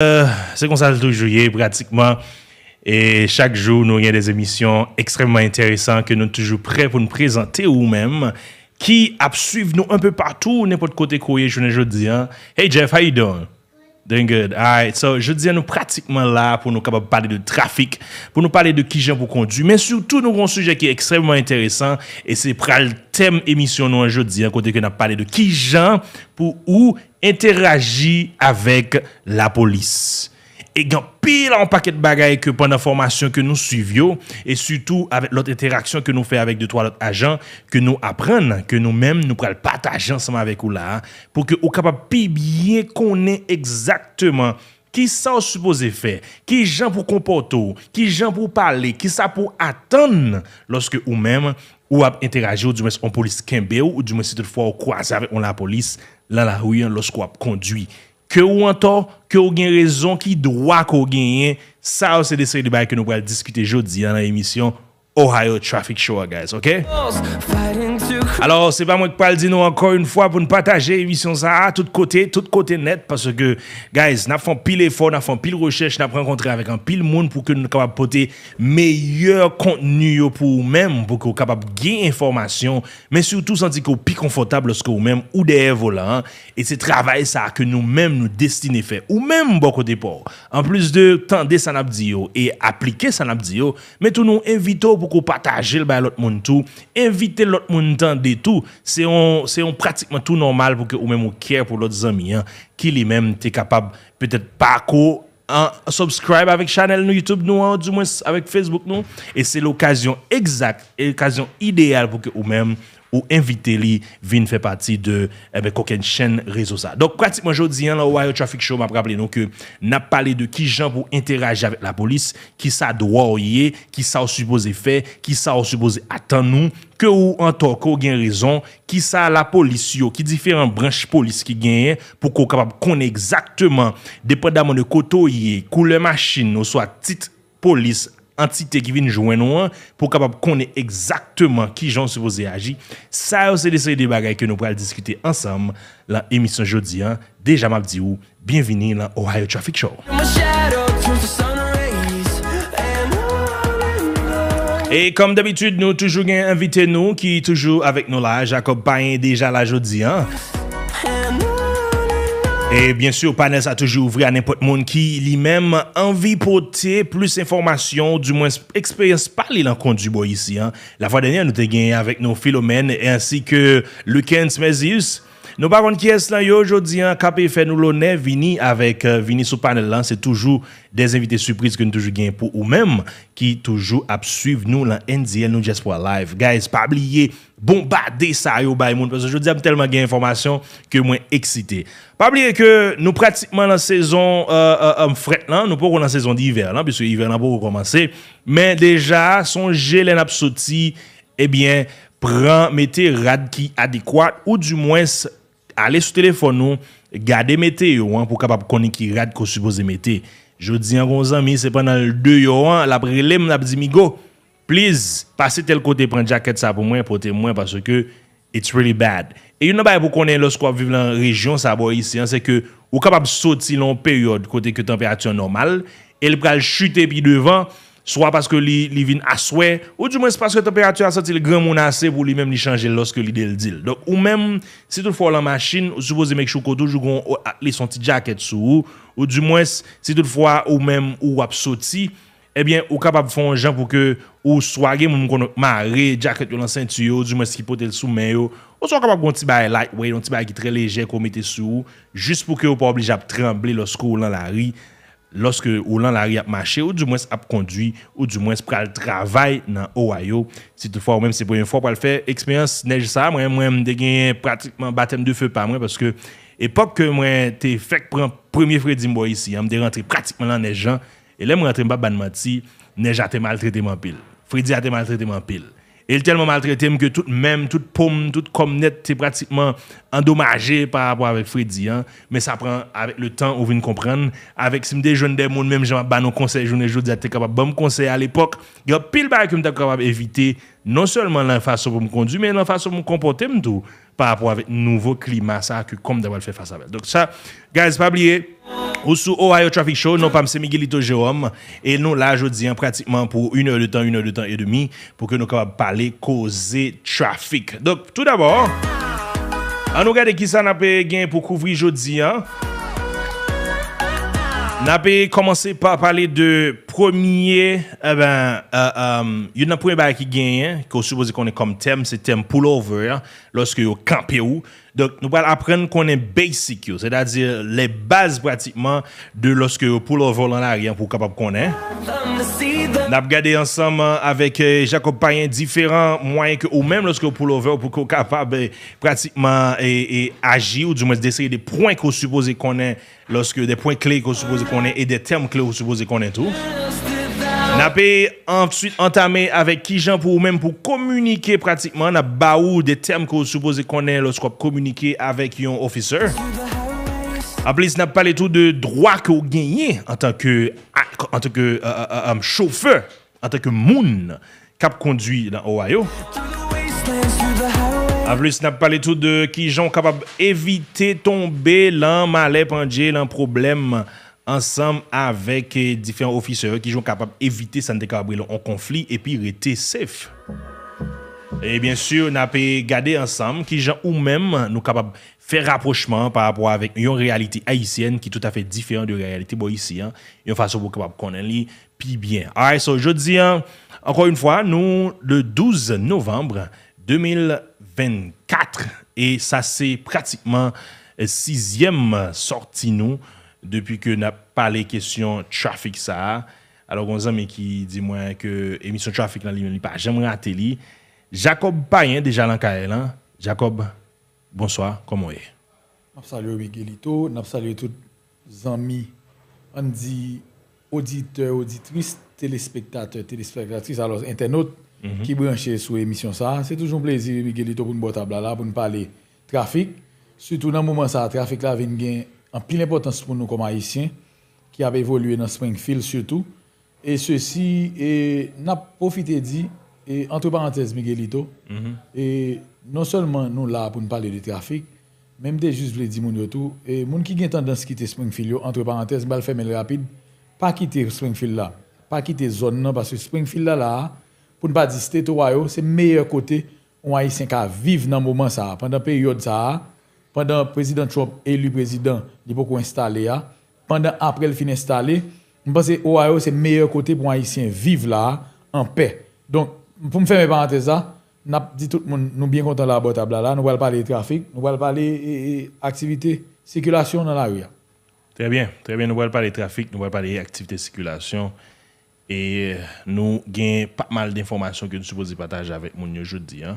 Euh, se konsal toujouye pratikman E chak jou nou yon des emisyon ekstremman enteresan Ke nou toujou pre pou nou prezante ou mem Ki ap suiv nou un peu patou Nen pot kote kouye jounen joudian Hey Jeff, how you doing? Doing good, alright So joudian nou pratikman la pou nou kabab pade de trafik Pou nou pade de ki jan pou kondu Men sou tou nou kon suje ki ekstremman enteresan E se pral tem emisyon nou an joudian Kote ke nou pade de ki jan Pou ou interagi avèk la polis. E gyan pil an paket bagay ke pon an formasyon ke nou suivyo e sütou avèk lote interaksyon ke nou fè avèk de toalot ajan ke nou apren, ke nou mèm nou pral pat ajan seman avèk ou la pou ke ou kapap pi bien konen egzakteman ki sa ou supose fè, ki jan pou kompoto, ki jan pou pale, ki sa pou atan loske ou mèm ou ap interagi ou di mèm se an polis kembe ou ou di mèm se toutfwa ou kwa sa avèk ou la polis la la huyen lo skwap kondwi. Ke ou an to, ke ou gen rezon, ki dwa ke ou gen yen, sa ou se dese li baye ke nou pou al diskute jodi an la emisyon. Ohio Traffic Show, guys, ok? Alors, se pa mwen kpal di nou ankon yon fwa pou nou pataje emisyon sa a tout kote, tout kote net parce ke, guys, na fon pil efo, na fon pil rechèche, na pren kontre avèk an pil moun pou ke nou kapab pote meyye kontenuyo pou ou mèm pou ke ou kapab gen informasyon men sou tout santi ke ou pi konfotable oske ou mèm ou deyè volan et se travaye sa a ke nou mèm nou destine fè ou mèm bòk o depo. En plus de tande sanap diyo e aplike sanap diyo, metou nou evito pou pou kou pataje l bay l ot moun tou, evite l ot moun tan de tou, se yon pratikman tou normal pou ke ou men mou kèr pou l ot zami, ki li men te kapab, petèt pa kou, subscribe avèk chanel nou YouTube nou, du mwen avèk Facebook nou, e se l okasyon egzak, e l okasyon ideal pou ke ou men, Ou invite li vin fe pati de eh koken chen rezo sa. Donk kwa tip manjou diyan la wire traffic show ma praple nou ke na pale de ki jan pou interaje avek la polis. Ki sa dowa ou ye, ki sa ou supose fe, ki sa ou supose atan nou, ke ou an tol, ke ou gen rezon. Ki sa la polis yo, ki diferan branche polis ki gen ye pou ko kapab konen ekzakteman. Depende amon de koto ou ye, kou le machin nou so a tit polis. entite ki vin jwen nou an pou kapap kone ekzaktman ki jan se voze aji. Sa yo se desay de bagay ke nou pral diskute ansam la emisyon jodi an. Deja map di ou, bienveni lan Ohio Traffic Show. E kom dabitud nou toujou gen invite nou ki toujou avek nou la Jacob Payen deja la jodi an. Et bien sûr, Panels a toujou ouvri an impot moun ki li menm anvi pote plus informasyon, du mwen eksperyans pali lankon du bo yisi. La fwa dene an nou te genye avèk nou Filomen, e ansi ke luken smezius. Nou baron ki es lan yo, jodi an, kapi fè nou lonè, vini avèk euh, vini sou panel lan, se toujou de zinvite sürpriz ke nou toujou gen pou ou mèm, ki toujou ap suiv nou lan NDL nou Jespoil Live. Guys, pabliye, bombade sa yo bay moun, pese jodi am telman gen informasyon ke mwen eksite. Pabliye ke nou pratikman nan sezon euh, euh, mfret lan, nou pou roun nan sezon di iver lan, pese iver nan pou roun manse, men deja, son gelen ap soti, ebyen, eh pran mette rad ki adikwad, ou du mwen se, Ale sou telefon nou, gade mette yo an pou kapap konen ki rad ko supose mette. Jodi an ronzan mi se pen nan l de yo an, la prelem la bi di mi go. Please, pase tel kote pren jaket sa pou mwen, pote mwen, paswe ke it's really bad. E yon nabay pou konen los kwa vive lan rejyon sa bo yisi an, se ke ou kapap soti lon peryode kote ke temperatyon normal, el pral chute pi devan. swa paske li vin aswe, ou du mwes paske teperature asote li gren mounase pou li menm li chanje loske li del dil. Donk ou menm, si tout fwa lan machin, ou supose mek choukotou jougon ou atle son ti jaket sou ou, ou du mwes, si tout fwa ou menm ou ap soti, ebyen eh ou kapap fon jan pou ke ou swage moun kono mare jaket yon lan sentuyo, du mwes ki pote l soumen yo, ou swa kapap kon ti baye light weight, ou ti baye ki tre leje kon mette sou, jist pou ke ou pa oblija ap tremble losko ou lan la ri, loske ou lan la ri ap mache ou di mwes ap kondwi ou di mwes pral travay nan Ohio. Si te fwa ou menm se preyen fwa pal fe, eksperyans nej sa, mwen mwen mwen de genye pratikman batem de fe pa mwen paske epok ke mwen te fek pran premye Freddy mwen yisi, mwen de rentre pratikman lan nejan e le mwen rentre mwen bat ban mati, nej a te maltrete man pil. Freddy a te maltrete man pil. Il est tellement maltraité que tout même, toute pomme, toute comme c'est pratiquement endommagé par rapport avec Freddy. Hein. Mais ça prend avec le temps, on vient comprendre. Avec si des jeunes des monde, même j'ai bah, nos conseils, je ne es capable bon conseil à l'époque. Il y a pile de que je capable d'éviter, non seulement la façon pour me conduire, mais la façon pour me comporter tout, par rapport avec nouveau climat, ça, que comme d'avoir fait face à elle. Donc ça, guys, pas oublier. Roussou Ohio Traffic Show, nou pa mse mi gilito Jérôme e nou la jodi an pratikman pou 1h de tan, 1h de tan et demi pou ke nou kapab pale koze trafik. Dok, tout d'abord, an nou gade ki sa na pe gen pou kouvri jodi an, na pe komanse pa pale de... Komye, e eh ben, euh, euh, yon nan pouen ba ki genyen, ko soupoze konen kom tem, se tem pullover, loske yo kanpe yo. Dok nou bal apren konen basic yo, se da diye le baz pratikman de loske yo pullover lan ariyan pou kapap konen. Na pou gade ansamman avek euh, Jacob Payen, diferan mwayen ke ou men loske yo pullover, pou kapap pratikman e agi, ou du mwen se deseye de ponk ko soupoze konen, loske de ponk kley ko soupoze konen, e de tem kley ko soupoze konen touf. Napi ansuit antame avek Kijan pou ou menm pou komunike pratikman ap ba ou de tem ko soupose konen lo skop komunike avek yon ofiseur. Aplis nap pale tout de droak ou genye an tanke an tanke an euh, euh, euh, choufeur, an tanke moun kap kondwi nan Ohio. Aplis nap pale tout de Kijan kap ap evite tombe lan male pandje lan probleme. ansam avèk euh, difèran ofiseur ki joun kapap evite Santé-Cabrillon an konflik epi rete sef. E byensur, na pe gade ansam ki joun ou mèm nou kapap fè raprochman pa apwa avèk yon realiti Haitien ki tout afè difèran di realiti Boïsien, yon fasyon pou kapap konen li pi byen. Aè, so jodi, an, ankwa yon fwa, nou, le 12 novembre 2024, e sa se pratikman 6èm sorti nou, Depi ke nap pale kestyon trafik sa. Alors, gounzame ki di mwen ke emisyon trafik nan li men li pa. Jèm re ate li. Jacob Payen, deja lan ka elan. Jacob, bonsoir, komon e? Napsalio we gelito. Napsalio tout zami andi auditeur, auditrice, telespektator, telespektatrice, alos internet ki mhm. branche sou emisyon sa. Se toujoun plezi we gelito pou nou bo tabla la, pou nou pale trafik. Soutou nan mouman sa, trafik la ven gen... en plus importance pour nous comme Haïtiens, qui avons évolué dans Springfield surtout. Et ceci, et n'a profité dit, et entre parenthèses, Miguelito, mm-hmm. et non seulement nous là pour nous parler de trafic, même des juste les dire mon tout, et gens qui ont tendance à quitter Springfield, entre parenthèses, bal fermé rapide, pas quitter Springfield là, pas quitter zone parce que Springfield là, là pour ne pas dire c'est le meilleur côté où Haïtien qui vivre dans le moment ça, pendant une période ça. pandan prezident Trump, elu prezident, di pou kon installe a, pandan apre l fin installe, mwen panse ou a yo se meyèr kote pou an isyen vive la, an pe. Don, pou mwen fè mè panteza, nou bien kontan la bote a bla la, nou wèl pale trafik, nou wèl pale aktivite, sikulasyon nan la ou ya. Trè bien, nou wèl pale trafik, nou wèl pale aktivite, sikulasyon, e euh, nou gen pa mal d'informasyon ke nou soupozi pataj avèk moun yo joudi an.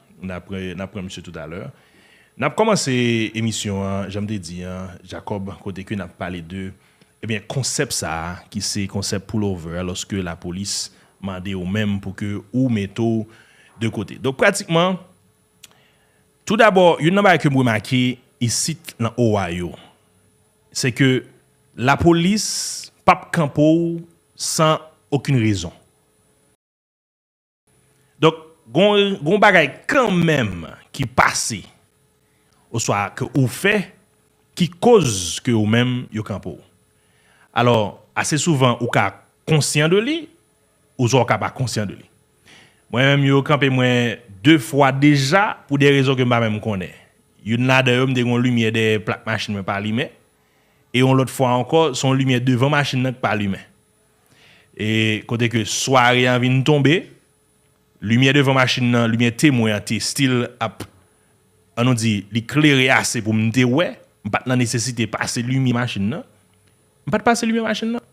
N ap premise tout aler. N ap komanse emisyon, j amde di, Jakob, kote ke n ap pale de, koncep sa, ki se koncep pullover, loske la polis mande yo men pou ke ou meto de kote. Dok pratikman, tout d'abor, yon nanbare ke mwem ake, yisit nan Ohio, se ke la polis pap kampou san okyne rezon. Gon bagay kèmèm ki pase, ou swa ke ou fe, ki koz ke ou mèm yo kèm pou. Alors, asè souvan ou ka konsyen de li, ou sou a ka pa konsyen de li. Mwen mèm yo kèm pe mwen de fwa deja pou de rezon ke mba mèm konè. Yon nadè yon de yon lumye de plak machin mè palime, e yon lot fwa anko, son lumye devan machin nèk palime. E kote ke swa rè anvi nou tombe, Lumye devan machin nan, lumye te mwen, te stil ap anon di li kleri ase pou m dewe, m pat nan nesesite pase lumye machin nan, m pat pase lumye machin nan.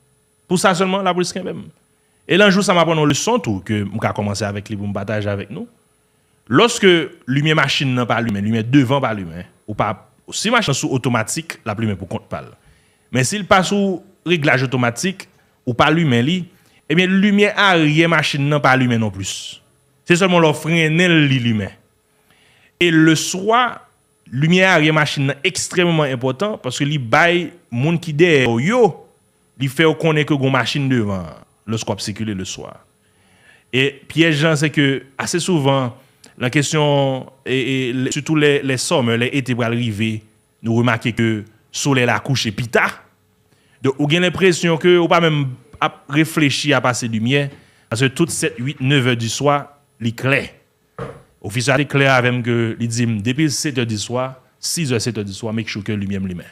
Pou sa solman la polis kenpem. E lanjou sa m apon nou le son tou ke m ka komanse avèk li pou m bataj avèk nou. Lorske lumye machin nan pa lumye, lumye devan pa lumye, ou pa si machin sou otomatik, la plume pou kont pal. Men si l pa sou reglaj otomatik ou pa lumye li, ebyen eh lumye a rye machin nan pa lumye non plus. se seman lor frene nel li lume. E le swa, lumiye ariye machin nan ekstremman impotant, paske li bay moun ki dey yo, li fe ou konen ke goun machin devan, losk wap sekule le swa. E piye jan se ke, ase souvan, la kesyon, et soutou e, le som, le ete bral rive, nou remake ke sole la kouche pita, ou gen epresyon ke ou pa men ap reflechi a pase lumiye, ase tout set, huit, neve du swa, Li kle, ofisya li kle avem ke li di m depil 7 ou 10 oua, 6 ou 7 ou 10 oua, mek chouke lumièm lumièm.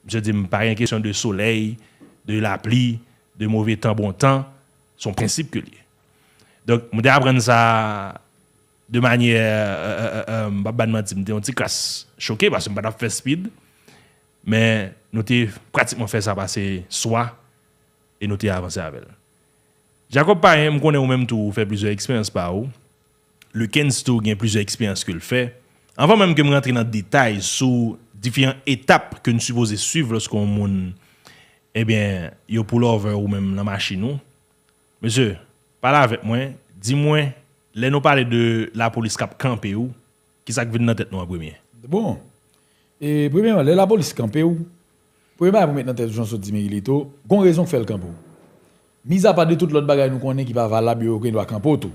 M se di m pari an kesyon de soley, de la pli, de mouve tan bon tan, son prinsip ke li. Donk m te apren sa de manye, m ba banman di m de yon ti kras chouke, bas m pa da fespid, men nou te pratikman fes apase swa, e nou te avanse avel. Jacob Pae, m konen ou menm tou fè plizor eksperyans pa ou. Le Ken Stowe gen plizor eksperyans ke l fè. Anvan menm ke m rentre nan detay sou difiyan etap ke n sou vose suiv lors kon moun, ebyen, eh yo pou l over ou menm nan ma chi nou. Mese, pala avet mwen, di mwen, lè nou pale de la polis kap kampe ou, kisa k ven nan tèt nou a bremyen. De bon, e bremyen, lè la polis kampe ou, bremyen a pou men nan tèt jouansou di merilito, kon rezon k fè l kamp ou. Mis à part de toute l'autre bagaille, nous connaissons qui va valable, qui doit camper tout.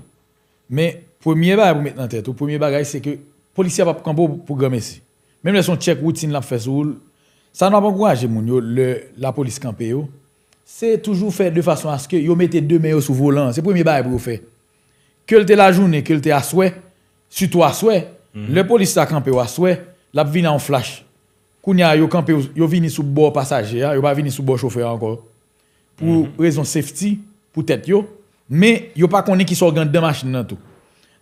Mais, premier bagaille pour mettre en tête, premier bagaille, c'est que les policiers ne peuvent pas camper pour gommer ici. Même si on check routine, la fait ça n'a pas encouragé la police camper. C'est toujours fait de façon à ce que vous mettez deux mains sous volant. C'est le premier bagaille pour vous faire. Que le la journée, que le à souhait, surtout à souhait, mhm. le policier a campé à souhait, la vient en flash. Kounya, yo campé, yo vini sous bord passager, hein, yo pas vini sous bord chauffeur encore. pou mhm. rezon sefti, pou tèt yo, me yo pa konen ki so gan demach nan tou.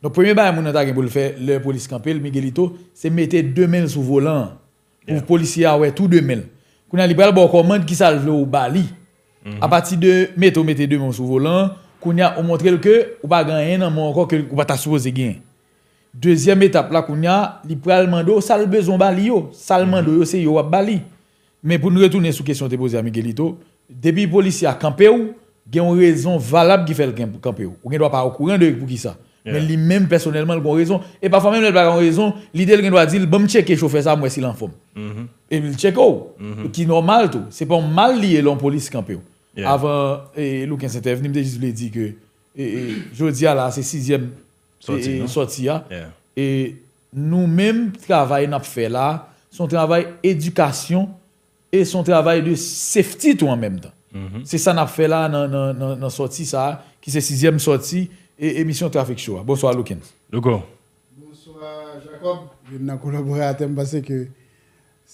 Don preme bayan moun anta gen pou le fè, le polis kampel, me gelito, se mette 2 men sou volan, pou polisya we tou 2 men. Kounen lipral bo akon men ki salve lo ou bali, apati de mette ou mette 2 men sou volan, kounen o montre lke, ou bagan enan moun akon ke ou bataswo ze gen. Dezyen metap la kounen, lipral mando salbe zon bali yo, salman do yo se yo wap bali. Men pou nou retounen sou kesyon te pose a me gelito, Depi polisi a kampe ou, gen yon rezon valab ki fel gen kampe ou. Ou gen dwa pa okouran de pou ki sa. Men li men personelman l kon rezon. E pa fwa men l kon rezon, li del gen dwa di, l bom cheke choufe sa mwesi lan fom. Mm-hmm. E mi l cheke ou. Mm-hmm. Ki normal tou. Se pon mal liye lon polisi kampe ou. Avan, e, lou kensetev, ni mde jis li di ke, e, e, jodi a la se 6e sorti non? a. E nou men travay nap fe la, son travay edukasyon, E son travay li sefti tou an mem mhm. tan. Se sa nap fe la nan soti sa, ki se 6e soti, e emisyon trafik choua. Bonswa Loukens. Loukens. Bonswa Jacob. Vi nan kolaborate an basen ki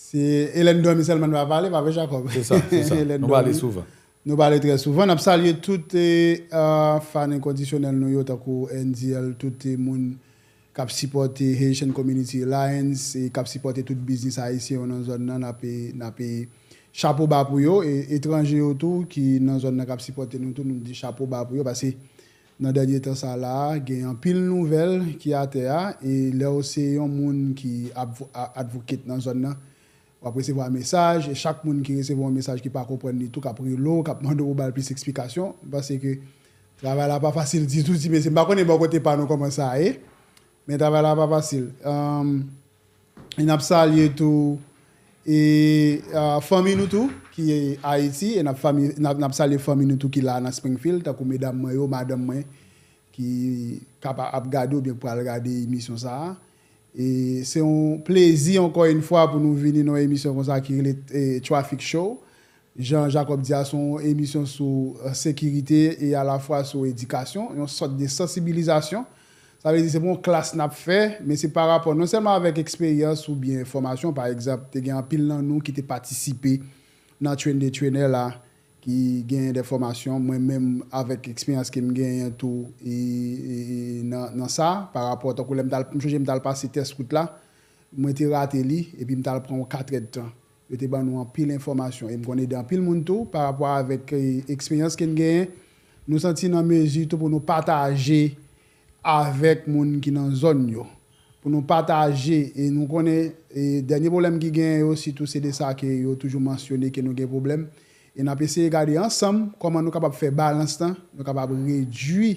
se elen do misel man wap pale, wap we Jacob. Se sa, se sa. Nou pale souvan. Nou pale tre souvan. Napsal yon tout fan kondisyonel nou yotakou, endyel, tout moun... kap sipote Haitian Community Alliance e kap sipote tout biznis a yisi yo nan zon nan na pe chapo ba pou yo e etranje yo tou ki nan zon nan kap sipote nou tou nou de chapo ba pou yo basi nan danyete sa la gen yon pil nouvel ki ate ya e lè ou se yon moun ki advocate nan zon nan wap resevo a mesaj e chak moun ki resevo a mesaj ki pa koupren ni tou kap pri yo lò, kap moun de wou bal plis eksplikasyon basi ke travè la pa fasil di touti, mesi mba konen bon kote panon koman sa e eh? Meta wala pa basil. E nap sa liye tou, e fomil nou tou ki e Haiti, e nap sa liye fomil nou tou ki la na Springfield, ta kou medam mwen yo, madam mwen, ki kapa ap gade ou, biye pou al gade emisyon sa a. E se on plezi ankon en fwa pou nou vini nou emisyon kon sa ki le e, traffic show. Jean Jacob Dia son emisyon sou sekirite e a la fwa sou edikasyon, yon sot de sensibilizasyon. sa vezi se bon klas nap fe, men se par rapon, non selman avek eksperyans ou bien formasyon, par ekzap, te gen apil nan nou ki te patisipe, nan tren de trener la, ki gen den formasyon, mwen menm avek eksperyans ki m gen yon tou, nan sa, par rapon, ton koule m chanje m tal pasi test kout la, mwen te rate li, epi m tal pran w katre de tan, ete ban nou apil informasyon, e m konen den apil moun tou, par rapon avek eksperyans euh, ki m gen, nou senti nan mezi tou pou nou pataje, avec les gens qui sont dans la zone pour nous partager et nous connaître. et dernier problème qui gagne aussi tout c'est de ça que yo toujours mentionné que nous des problèmes et n'a essayé de regarder ensemble comment nous capable faire balance sommes hein. nous capable réduire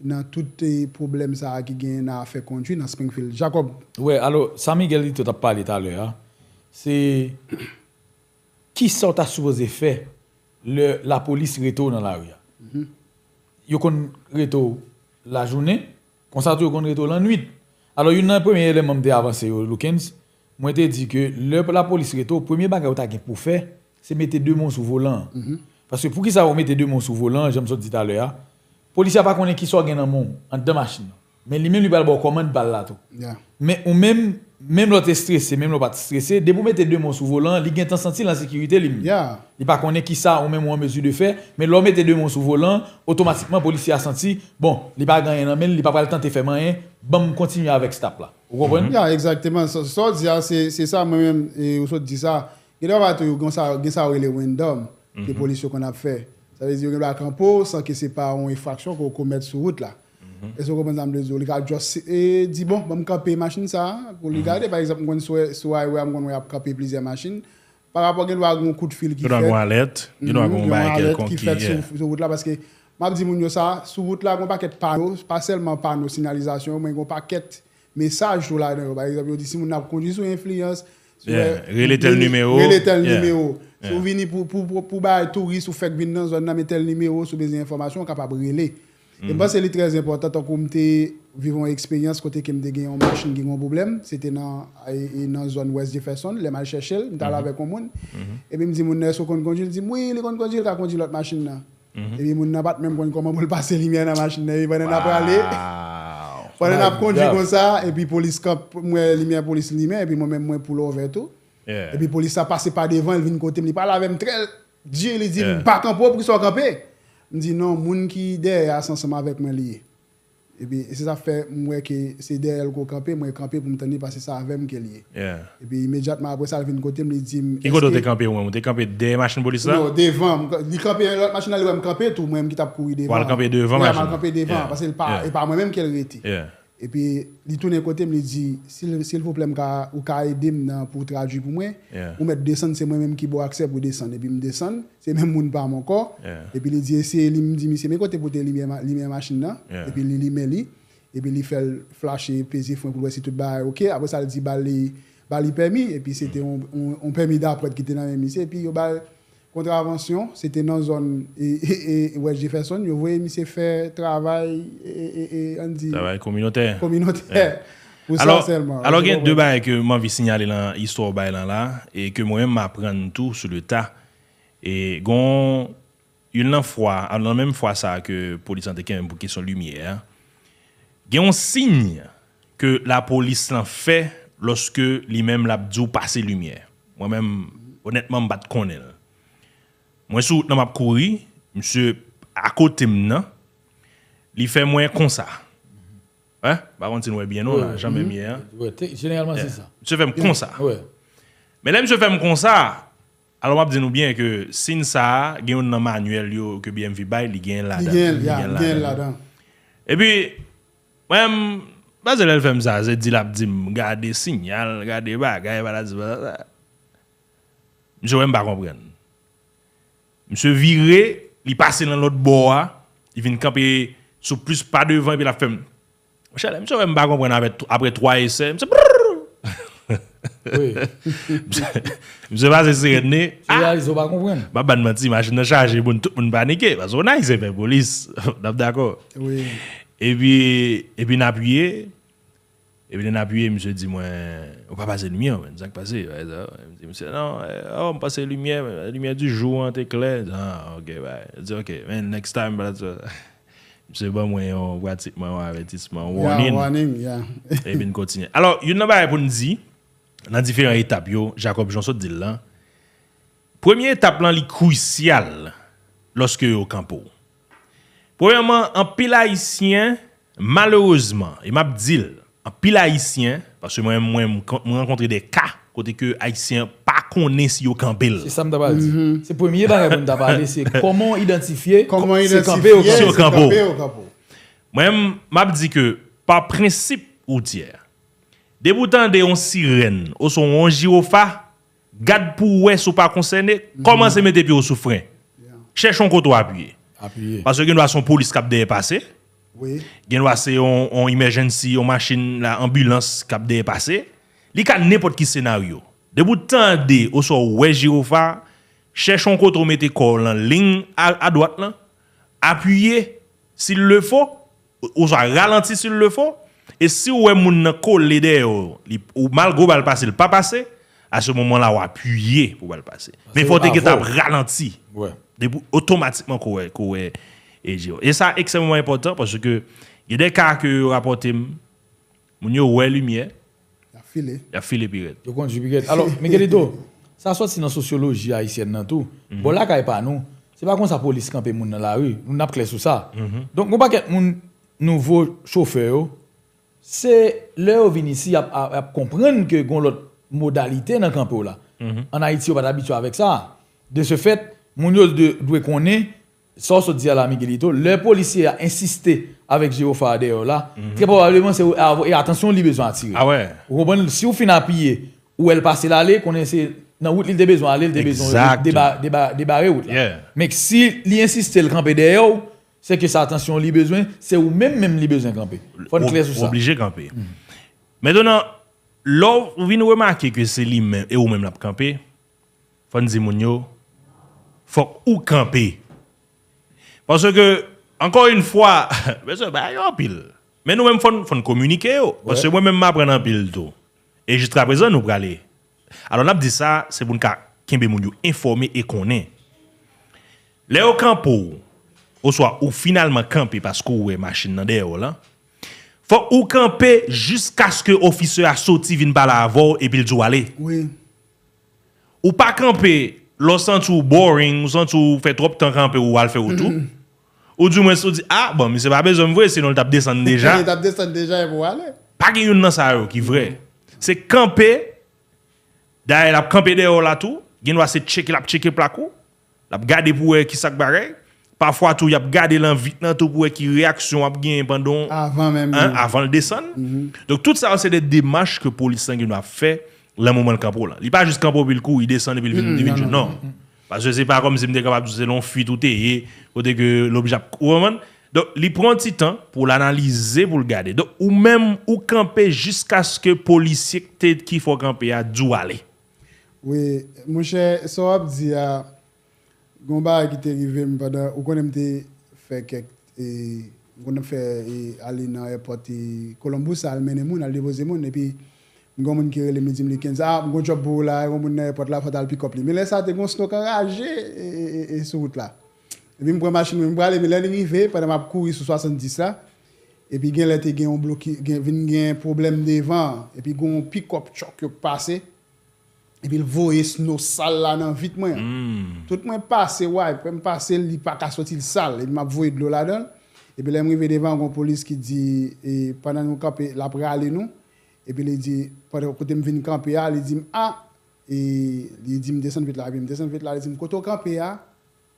dans tous les problèmes ça qui gagne à faire conduire dans Springfield Jacob Oui, alors Samuel tu as parlé tout à l'heure hein. c'est qui sont à supposé faire le, la police retourne dans la rue -hmm. yo retourne la journée, au contre retour la nuit. Alors, une premier élément de avancé au moi été dit que la police retour, premier bagage que pour faire, c'est mettre deux mots sous volant. Mhm. Parce que pour qui ça va mettre deux mots sous volant, j'aime ça dit tout à l'heure, police n'a pas connu qui soit dans le en deux machines. Men li men li bal bo koman li bal la to. Men ou men, men lo te stresse, men lo pa te stresse, de pou mette dè moun sou volan, li gen tan senti lan sekirite li moun. Li pa konen ki sa ou men moun an mezu de fè, men lo mette dè moun sou volan, otomatikman polisi a senti, bon, li pa ganyan nan men, li pa pral tan te fèman yen, bom, kontinu ya avek stapla. Ou konpon? Ya, ekzakteman. Sot zi ya, se sa mwen mèm, ou sot di sa, gen sa wè le wèndom, de polisi yo kon ap fè. Sa wè zi yo gen blakampo, san ke se pa E so gwa bon zanm de zo, li gwa jose, e di bon, bon m kape machin sa, m kon li gwa de, par exemple, m kon soye, soye wè, m kon wè ap kape plize machin, par rapport gen wak gwen kout fil ki fet. Gwen wak gwen alet, gen wak gwen wak gwen alet, ki fet sou vout la, paske, m ap di moun yo sa, sou vout la, gwen pa ket pano, pa selman pano, sinalizasyon, mwen gwen pa ket mesaj to la, par exemple, yo di si moun ap konji sou influence, sou e, rele tel numero, rele tel numero, sou vini pou, pou, pou, pou baye tori, sou fek bin nan, sou nanme tel numero, sou bez Mhm. Eman se li trez impotant an kon mte vivon eksperyans kote ke mte genyon masin genyon boblem. Se te nan zon wèz di Feson, lèman Chechel, mte alave mhm. kon moun. E mi zi moun nè sou kon konjil, di mwen li kon konjil ka konjil lot masin nan. E mi moun nan bat mèm kon konman pou l'passe limiè nan masin nan. E mi banen ap pralè, banen ap konjil kon sa. E pi polis kap, mwen limiè, polis limiè, e pi mwen mèm mwen pou lò vè tou. E pi polis sa pase pa devan, el vin kote mne pala ve mtrel. Dje li di, patan pou, priso akapè. Mwen di nan, moun ki dey a san seman vek mwen liye. E bi, se sa fe mwen weke, se dey el kou kampi, mwen kampi pou mwen tani pase sa avem ke liye. E bi, imedjatman apwe salvin kote mwen li di mwen eske. Ki kote te kampi ou mwen mwen? Te kampi dey masin boli sa? No, devan. Li kampi, lot masin ale mwen kampi tou mwen mwen kitap koui devan. Wala kampi devan masin? Wala kampi devan, pase l pa, l e pa mwen mwen ke liye ti. Yeah. E pi li tounen kote m li di, sil fo ple m ka ou ka edim nan pou tradu pou mwen, ou met desen se mwen mèm ki bo aksep ou desen. E pi m desen, se mèm moun pa m ankor, e pi li di ese, li m di mi se, m ekote pote li mè machine nan, e pi li li mè li, e pi li fel flashe, pezi fwen kou lwesi tout bè, ok, apos al di bè li, bè li pè mi, e pi se te on pè mi da apre te kite nan mè mi se, e pi yo bè... kontravensyon, sete nan zon e wè jifè son, yo voye mi se fè travay an di. Travay kominotè. Kominotè. Alors gen, debè, ke mwen vi sinyale la histò ou bay lan la, e ke mwen mè apren tout sou le ta, e gon, yon nan fwa, an nan mèm fwa sa, ke polisante kem pou kesyon lumiè, gen on sinye ke la polis lan fè loske li mèm lap djou pasè lumiè. Mwen mèm, honètman, bat kone. Mwen mèm, mwen sou nou ap kouri, mwen sou akotim nan, li fè mwen konsa. Fè? Bakon ti nou e bien nou la, jame miye. Fè, genelman si sa. Mwen sou fè mwen konsa. Fè. Mwen lè mwen sou fè mwen konsa, alon ap di nou bien ke, sin sa, gen yon nan manuel yo, ke biye mfi bay, li gen ladan. Li gen ladan. E pi, mwen, mwen se lè lè fè mwen sa, se di lap di mwen, gade sinyal, gade bak, gade balad, mwen se wè mwen pa kompren. Mwen se wè mwen pa komp Monsieur viré, il passait dans l'autre bois, hein. il vient camper sous plus pas devant et puis la femme. Monsieur, monsieur, je ne pas comprendre après trois essais. Monsieur, oui. Monsieur, pas c'est serené. Ah, ils ne pas comprendre. Je ne menti, machine bon tout le monde paniqué. Parce qu'on a, ils fait police. D'accord. Oui. Et puis, et puis, on appuyé. Epè yon apye, msè di, mwen... Yon pa pase lumiè, mwen sak pase. Yon mwen euh, se, nan, mwen pase lumiè, lumiè di jouan, te kle. Ha, ah, ok, varias. Me, next time, mwen se, mwen se ben mwen, dan mwen anwad tirse, mwen wanin, epè yon kontinye. Alon, yon nan bè repoun di, nan diferent etap yo, Jakop, jonsou dil lan, premye etap lan li kousyal, loske yo kampo. Premye man, apè laityen, malorzman, imap dil, An pil haisyen. Pasставля nok mon outre kade aisyen pa konnes yı yo kampel. Se sèm tabaldi. Se pwemye ore yon tabaldi. Se komon identifiye se kampel yon kampel. Mwen apdi ke, par prinsip woutye. De boutan de yon sirene, o son yon jirofa, gad pou wMompo pasanti, komè se mette pi ou soufren. Chechon koto apiye. Pas largye yon vason polis aprв να par parce. gen wase yon imerjensi, yon machin, la ambulans kap dey pase, li ka nepot ki senaryo. Debo tanda yon so wè jirofa, chèchon kontro metè kol lan ling a doat lan, apuyè s'il le fo, yon so ralenti s'il le fo, e si wè moun nan kol le dey ou mal gobal pase l pa pase, a se momon la wè apuyè gobal pase. Men fote ki tap ralenti, debo otomatikman kowe... E je yo. E sa eksemouman important pwase ke yede kar ke rapote moun yo wè lumiè ya file. Ya file piret. Yo konti piret. Alors, me gredo, sa swat si nan sosyoloji ayisyen nan tou, mhm. bon la ka epa anou, se pa kon sa polis kampe moun nan la rü, moun ap kle sou sa. Don kon pa ke moun nouvo chofer yo, se lè ou vinisi ap komprende ke goun lot modalite nan kampe ou la. An mhm. ayiti ou pa d'abitou avèk sa. De se fèt, moun yo dwe konè Sos o di ala Miguelito, lè polisye a insistè avèk Girofardè yo la, trè probableman se ou avè, et atensyon li bezon a tirè. A wè. Si ou fin apiye ou el pase l'alè, konen se nan wout li l'de bezon alè, li l'de bezon debare wout la. Mèk si li insistè l'kampè dè yo, se ke sa atensyon li bezon, se ou mèm mèm li bezon kampè. Fòn kler sou sa. Oblige kampè. Mèdè nan, lò, ou vin wè marke ke se li mèm, e ou mèm la p'kampè, fòn zi moun yo, f Pansè ke, ankon yon fwa, mwen se bayan pil. Men nou wèm fwen komunike oh. yo. Mwen se wèm mèm mèm aprenan pil do. E jistra prezon nou prale. Alon ap di sa, sepoun ka, kinbe moun yo informe e konen. Le yo kampo, ou fwa ou finalman kampe, paskou wè machin nan deyo lan, fwa ou kampe, jisk aske ofise a soti vin bala avor, e pil do wale. Ou pa kampe, Lo san tou boring, ou san tou fè trop tan rampè ou al fè wotou. Ou mm-hmm. di mwen sou di, ah bon, mi se pa bezom vwe, senon l tap desen dejan. L tap desen dejan e vo alè. Pa gen yon nan sa yon ki vwe. Mm-hmm. Se kampe, da yon ap kampe de yon la tou, gen wase cheke l ap cheke plakou. L ap gade pou wè ki sak barek. Pafwa tou yon ap gade lan vit nan tou pou wè ki reaksyon ap gen yon pandon. Avan men mwen. Avan l desen. Mm-hmm. Donk tout sa wase de demache ke polisan gen wase fè. le moment de campo là. Il pas juste campo puis le coup, il descend depuis il vient mm, non, non. Parce que c'est pas comme si était capable de long fuite et au côté que l'objet Donc il prend un petit temps pour l'analyser, pour le garder. Donc ou même ou camper jusqu'à ce que policier qui faut camper a dû aller. Oui, mon cher, ça a dire, euh, Gomba qui est arrivé pendant ou qu'on aime faire quelque et on a fait aller dans l'aéroport Columbus à Almenemoun, à Levosemoun et puis mwen kere ah, li men di mwen li kenzi, a, mwen go job bo la, mwen mwen ne repote la, fatal pikop li, men le sa te gon snokar aje, e, e, e, e sou wot la, e bi mwen mwen machin mwen mwen brale, mwen lèm lèm rive, pwè nan mwen kouri sou 70 la, e pi gen lèm te gen yon bloki, gen ven gen yon problem devan, e pi gon pikop chok yon pase, e bi lvoye snok sal la nan vit mwen, hmm. tout mwen pase wè, prèm pase lipa ka soti lsal, lman vwoye dlou la don, e bi lèm rive devan yon polis ki di, e pwè Epi le di, pote kote m veni kampe ya, li di m a, ah! e li di m desen vit la, li di m koto kampe ya,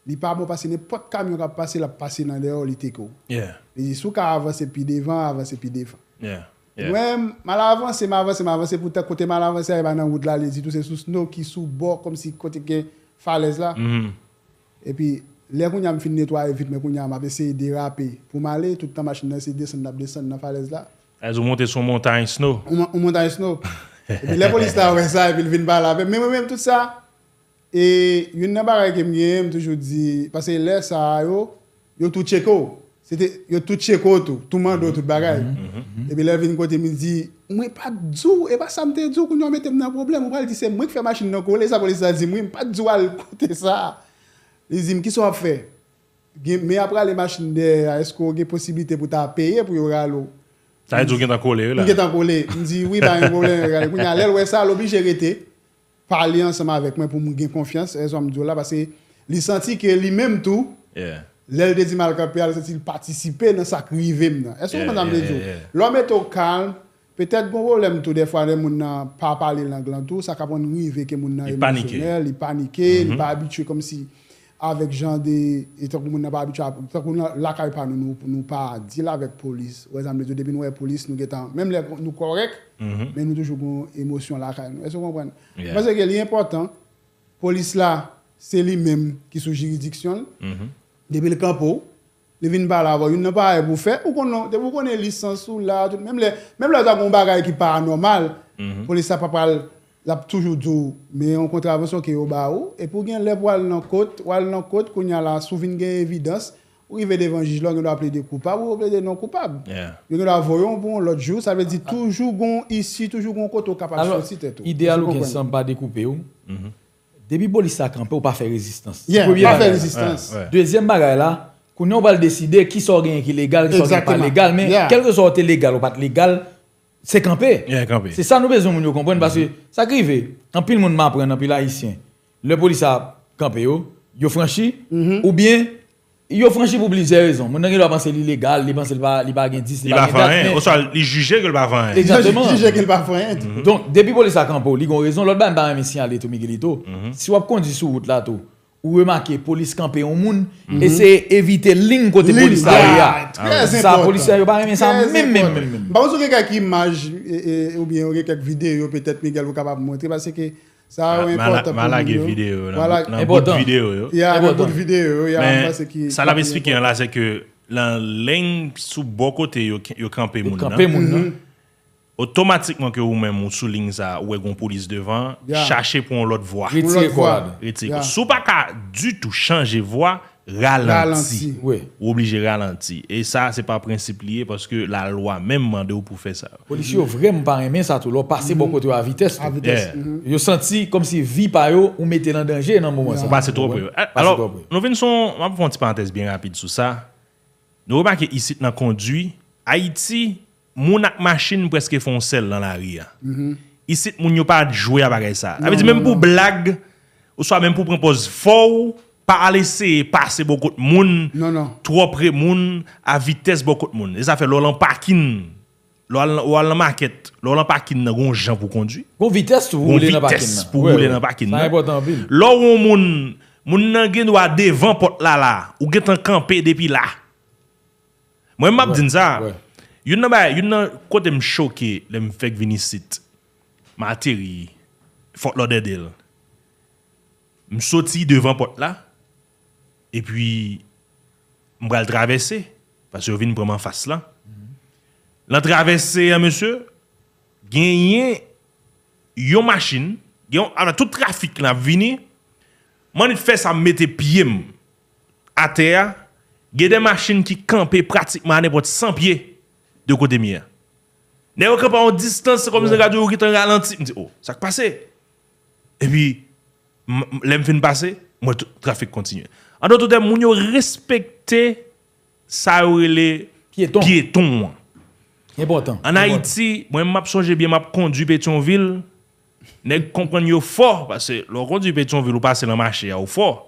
li pa bo pase, ne po kamyo ka pase la, pase nan dero li teko. Li di sou ka avanse pi devan, avanse pi defan. M al avanse, m avanse, m avanse, pote kote m al avanse, reba nan wot la, li di tout se sou snow ki sou bo, kom si kote ke falez la. Mm-hmm. Epi le kounyam fin netwaye vit, me kounyam apese dera pe, pou male, toutan machin nan se desen ap desen nan falez la. Ezo monte sou Montagne Snow. Ou Montagne Snow. Ebi le polis ta ouve sa, ebi vin balave. Mè mè mèm tout sa, e yon nan baray kem gen, mè toujou di, pase le sa yo, yo tout cheko, yo tout cheko tou, tout mando tout baray. Ebi le vin konti mè di, mè pat djou, eba sa mte djou koun yon mette mè nan problem, mm-hmm. mè pali ti se mwen ki fè machini nan kou, le mm-hmm. sa polis ta zi, mè pat djou al kote sa. Li zi mè ki so a fè? Gen, mè apra le machini de esko, gen posibilite pou ta peye pou yon ralo. Sa yi djou gen takole? Gen takole. Ndi, wipa, yon wou lè yon yon yon yon yon yon. Lè lè, wè sa, l'oblige rete, pale yon sema avèk mwen pou moun gen konfians, e zon mdjou la, basè li santi ke li mè mtou, lè lè de di malka pè, alè se ti l'partisipe nan sak wivem nan. E zon mdjou, lò mè to kalm, petèt bon wou lè mtou defwa de moun nan pa pale l'anglantou, sak apon wive ke moun nan emisyonel, li panike, li pa abitue kom si... avèk jan de, etakou moun nè pa abitua, etakou lakay pa nou, nou pa deal avèk polis, wè zanm lè, dèpi nou wè polis, nou getan, mèm lè, nou korek, mhm. mèm nou toujougon emosyon lakay nou, wè sou kompwen? Mwen seke, lè yè important, polis la, se li mèm ki sou jiridiksyon, mhm. dèpi lè kampou, lè vin pa la vò, yon nan pa wè bou fè, ou konon, dèpi ou konon lisan sou la, mèm lè, mèm lè zanm mou bagay ki pa anormal, mhm. polis sa pa pal, la pou toujou djou, me yon kontravensyon ki yon ba ou, e pou gen lep wale nan kote, wale nan kote, koun yon la souvin gen evidans, ou i ve devanjij lò, yon la ple de koupab, ou yon ple de non koupab. Yon la voyon bon lòt jou, sa ve di toujou goun isi, toujou goun kote ou kapak chosite. Ideal ou gen san pa de koupe ou, mm-hmm. debi boli sakran pe ou pa fe rezistans. Yon, pa fe rezistans. Dezyen bagay la, koun yon val deside ki sor gen ki legal, ki sor gen pa legal, men, kel reso ate legal ou pat legal, Se kampe, se sa nou bezon moun yo kompren, baske mm-hmm. sa krive, anpil moun mapren, anpil la hisyen, le polis a kampe yo, yo franshi, mm-hmm. ou bien, yo franshi pou blize rezon, moun anke lwa panse li legal, li panse li bagendis, li bagendat. Ou sa, li juje ke l bafoyen. Don, depi polis a kampo, li gon rezon, lòt ba mba mwen siyale tou mi geli tou, mm-hmm. si wap kondi sou wout la tou, Ou e ma ke polis kampe yon moun, mhm. eseye evite ling kote polis a yon. Ah, sa polis a yon bari men sa men men men men. Ba mons ou re kak imaj e, e, ou bien ou re kak videyo, petet Miguel wou kapap mwontre. Basi ke sa ou e pota. Ma lage videyo, nan bot videyo yo. Ya, nan bot videyo yo. Sa la ve spikyan la, seke lan ling sou bo kote yon kampe moun nan. Otomatikman ke ou men moun souling sa ou e goun polis devan, chache pou ou lot voa. Reti e kouad. Reti e kouad. Sou pa ka du tout chanje voa, ralenti. Ou oblige ralenti. E sa se pa principlie, paske la lwa men mwande ou pou fe sa. Polis yo vremen par en men sa tou, lò pase mm-hmm. bo kote yo avites. Avites. Mm-hmm. Yo senti kom se vi pa yo, ou mette nan denje nan mouman sa. Pase tro pre. Alors, nou ven son, mwen pou fonte pantese bin rapide sou sa. Nou reman ke isit nan kondui, Haiti, moun ak machin preske fon sel nan la ri ya. Mhm. Isit moun yo pa jwoy a bagay sa. A mi non, di menm non, pou non. blag, ou sa menm pou prempoz fow, pa alese pase bokot moun, tropre moun, a vites bokot moun. E zafè, lò lan parkin, lò lan market, lò lan parkin nan goun jan pou kondwi. Goun vites pou voulé nan parkin nan. Goun vites pou voulé nan parkin nan. Lò roun moun, moun nan gen wade van pot la la, ou gen tan kampe depi la. Mwen map din sa, wè. Yon nan kote m choke lè m fèk vini sit, m atiri, fòk lò de del, m soti devan pot la, epwi m bral travesse, pas yo vin prèman fas la. Lan travesse, ya monsè, genye yon masin, genye anan tout trafik la vini, mani fè sa m mette piyem, atea, genye de masin ki kampe pratikmane pot san piye, Dè yon ko demye. Nè yon ke pa yon distance, se komise yon gado yon ki tan yon galanti. Mwen di, oh, sak pase. E pi, lèm fin pase, mwen trafik kontinye. Anot o dem, mwen yo respekte sa ou le pieton. An Haiti, mwen map sonje bi, map kondwi Petionville, nè yon komprenyo for, parce lò kondwi Petionville ou pase nan mache ya ou for.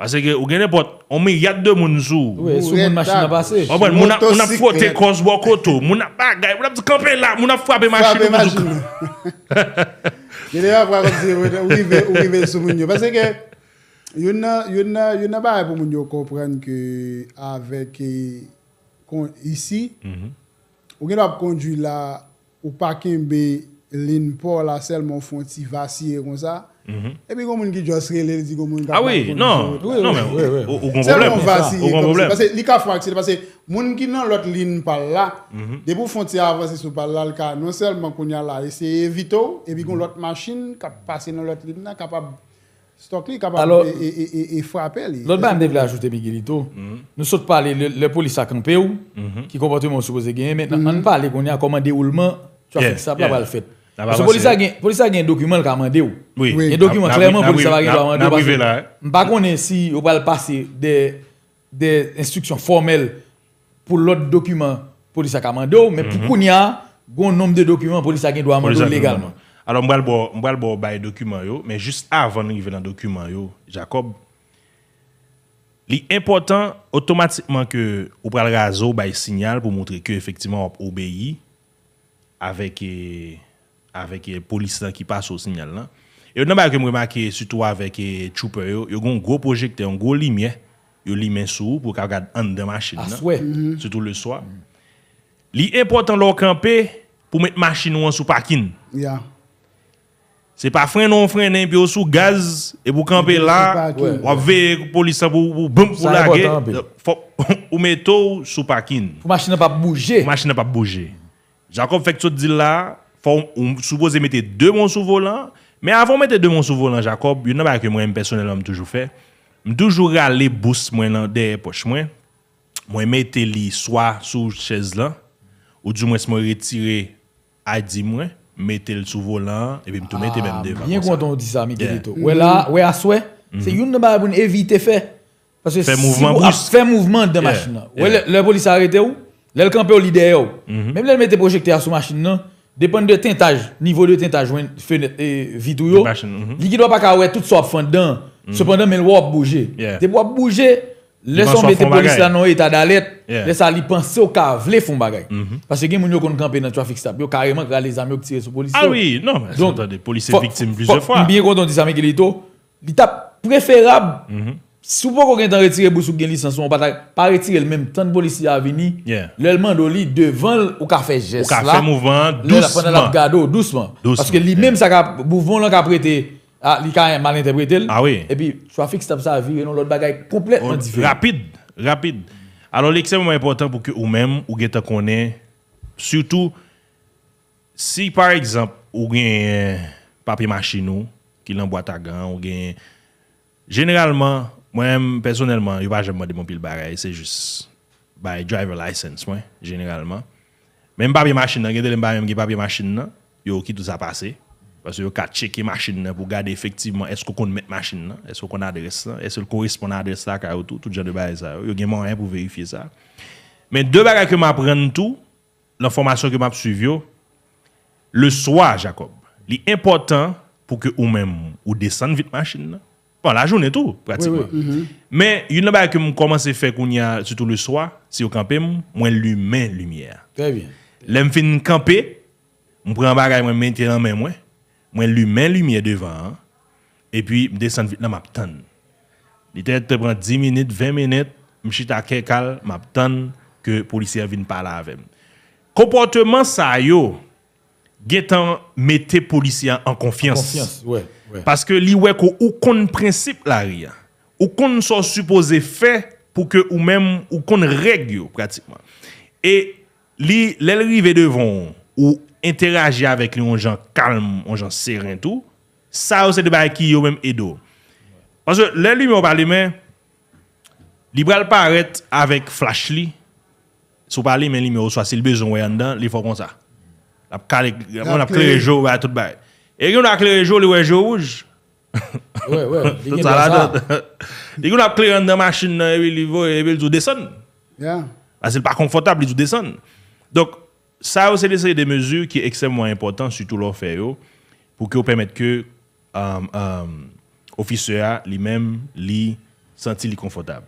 Pase gen, ou gen e pot, omi yad de moun zou. Ou, sou moun mashin apase. Ou ah, bon, moun ap fote konz wakotou. Moun ap bagay, moun ap di kampen la, moun ap fwa be mashin. Fwa be mashin. Gen e ap wakotou, ou ki ve sou moun yo. Pase gen, yon ap ap moun yo kompren ke avèk e... Eh, kon, isi, mhm. ou gen ap kondju la, ou paken be linpò la, sel moun fonti vasi e kon sa. Ebi kon moun ki josre le, li di kon moun ki akman kon yon chote. A ouye, nan, nan men, ou kon problem. Se loun vasiye kom si, pase li ka fwakse, moun ki nan lot lin pal la, mhm. debou fonte avansi sou pal la, laka non selman kon yon la, se evito, ebi kon mhm. lot masjin kwa pase nan lot lin, nan kapab stok li, kapab e frape li. Lout ban devle ajoute mi gilito, mhm. nou sote pale, le polis akampè ou, ki kompati moun soupoze genye, men pale kon yon akoman deoulman, chwa fik sa, blablabal fèt. Polisa gen dokumen l ka mande ou. Yen dokumen, klerman, polisa gen do a mande ou. Mpa konen si ou bal pase de instruksyon formel pou lot dokumen polisa ka mande ou, men pou konya, gon nom de dokumen polisa gen do a mande ou legalman. Mbal bo baye dokumen yo, men just avan nou yive lan dokumen yo, Jacob, li important, otomatikman ke ou pral razo baye sinyal pou montre ke efektiman ou obayi avèk e... Eh, avec les policiers qui passent au signal là. Et on a remarqué, surtout avec les troopers, ils ont un gros projecteur, un gros lumière, ils lumière sous pour qu'ils regardent en de machine. Ah, mhm. Surtout le soir. L'important, important L'important leur camper pour mettre machine en sous parking. Yeah. n'est pas frein non frein, hein, puis au sous gaz et pour camper là, on veille police hein, pour vous boum pour laguer. Ou mettre sous parking. Pour machine pas bouger. Machine pas bouger. Jacob fait que tu dis là, Fon, soubouze mette de moun sou volan, me avon ah, mette mhm. de moun sou volan, Jacob, yon nan ba ke mwen mwen personel an mwen toujou fe, mwen toujou rale bus mwen nan de e poch mwen, mwen mette li swa sou chez lan, ou djou mwen se mwen retire adi mwen, mette l sou volan, epi mwen tou mette mwen devan. Bien kon ton di sa, Mikerito. Ou e la, ou e aswe, se yon nan ba e bun evite fe, fè mouvment de machin nan. Ou e le polis arete ou, lel kampe mhm. ou lideye ou, mwen mwen mette projekte a sou machin nan, Depende de tentaj, nivou de tentaj vitou yo, mhm. li ki dwa pa ka wè tout sop fèndan, sop fèndan men wè wè wè boujè. Dè wè wè wè boujè, lè son mette polis la nou et ta dalèt, lè sa li pansè ou ka vle fèndan bagay. Pase gen moun yo kon kampè nan trafik stap, yo kareman kwa les amè ou ki tire sou polis. Ah oui, non, jantan de polisè viktim blize fwa. Li ta preferab sou pou kon gen tan retire bou sou gen lisanson, ou patak pa retire l mèm, tan bolisi avini, lèl mando li devan ou ka fe jes la, ou ka fe mouvan, lèl aponel ap gado, douceman. Douceman. Paske li mèm sa ka, bou von lèl ka prete, ah, li ka mal interpretel. A ah wè. E pi, chwa fikst ap sa vire, nou lòt bagay kompletman diferent. Rapide, rapide. Alors, lèk se mèm mèm important pou ki ou mèm, ou gen te konè, soutou, si par exemple, ou gen eh, papye machino, ki lèm bo Moi-même, personnellement, je ne pas jamais mon pile bagage. c'est juste by driver license, moi, généralement. Même papier machine, regardez les même papier machine, yo qui tout ça passé. Parce que yo ka checker machine pour garder effectivement est-ce qu'on met machine, est-ce qu'on adresse, est-ce que correspond à adresse là, tout, tout genre de ça. Yo rien pour vérifier ça. Mais deux bagages que m'apprends tout, l'information que m'a suivre, le soir, Jacob, l'important pour que ou même ou descendez vite machine, Bon, la journée tout, pratiquement. Oui, oui. Mm-hmm. Mais une chose que je commence à faire, surtout le soir, si je campe, moi, l'humain, lumière. Très bien. Lorsque je finis camper, je prends un bagage, je mettre dans main, moi, moi, l'humain, lumière devant, hein. et puis je descends vite, je m'attends. Peut-être prend 10 minutes, 20 minutes, je suis à quelqu'un, je m'attends que le policier vienne parler avec moi. Comportement, ça, yo, gen tan mette polisyan an konfians. An konfians, wè. Paske li wè ko ou kon prinsip la riyan. Ou kon so suppose fè pou ke ou men, ou kon reg yo pratikman. E li, lèl rive devon ou interaje avèk li ou jan kalm, ou jan seren tou, sa ou se debay ki yo men edo. Paske lèl li mè ou pali mè, li bral pa arèt avèk flash li, sou pali mè li mè ou swasi lbezon wè an dan, li fò kon sa. on a clé les jours, tout bête. Et on a clé les jours, les jours rouges. Ouais, ouais. Tout ça là Et on a clé dans la machine, et il va, et il descend. Yeah. Ah, c'est pas confortable, il descend. Donc, ça, c'est des mesures qui sont extrêmement importantes, surtout l'offre, pour que permettent que l'officier euh, euh, lui-même, lui, senti confortable.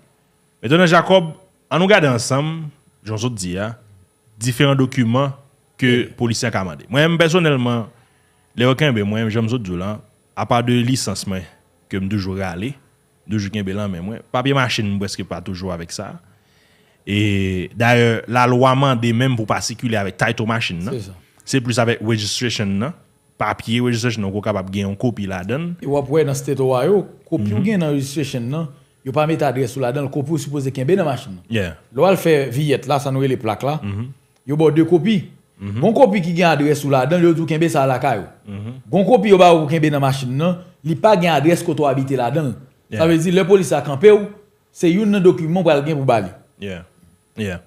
Maintenant, Jacob, en nous regardant ensemble, j'en dire, hein, différents documents ke polisyen kamande. Mwen mwen personelman, lè wè kèmbe, mwen mwen jèm zo djou lan, a pa de lisans mwen, kem doujou râle, doujou kèmbe lan mwen mwen, papye machin mwen bweske pa toujou avèk sa. E, d'ayè, lalou amande mèm pou pa sikule avèk taito machin nan. Se plus avèk wejistrechen nan, papye wejistrechen nan, kou kapap gen yon kopi la den. E wap wè nan state owa yo, kopi yon mhm. gen nan wejistrechen nan, yon pa met adres ou la den, lè kopi ou suppose kèmbe nan Mhm. Gon kopi ki gen adres ou la dan, le ou tou kenbe sa laka yo. Mhm. Gon kopi yo ba ou kenbe nan masjin nan, li pa gen adres koto habite la dan. Sa vezi, le polisi a kampe yo, se yon nan dokumen kwa al gen pou bali. Yeah, yeah.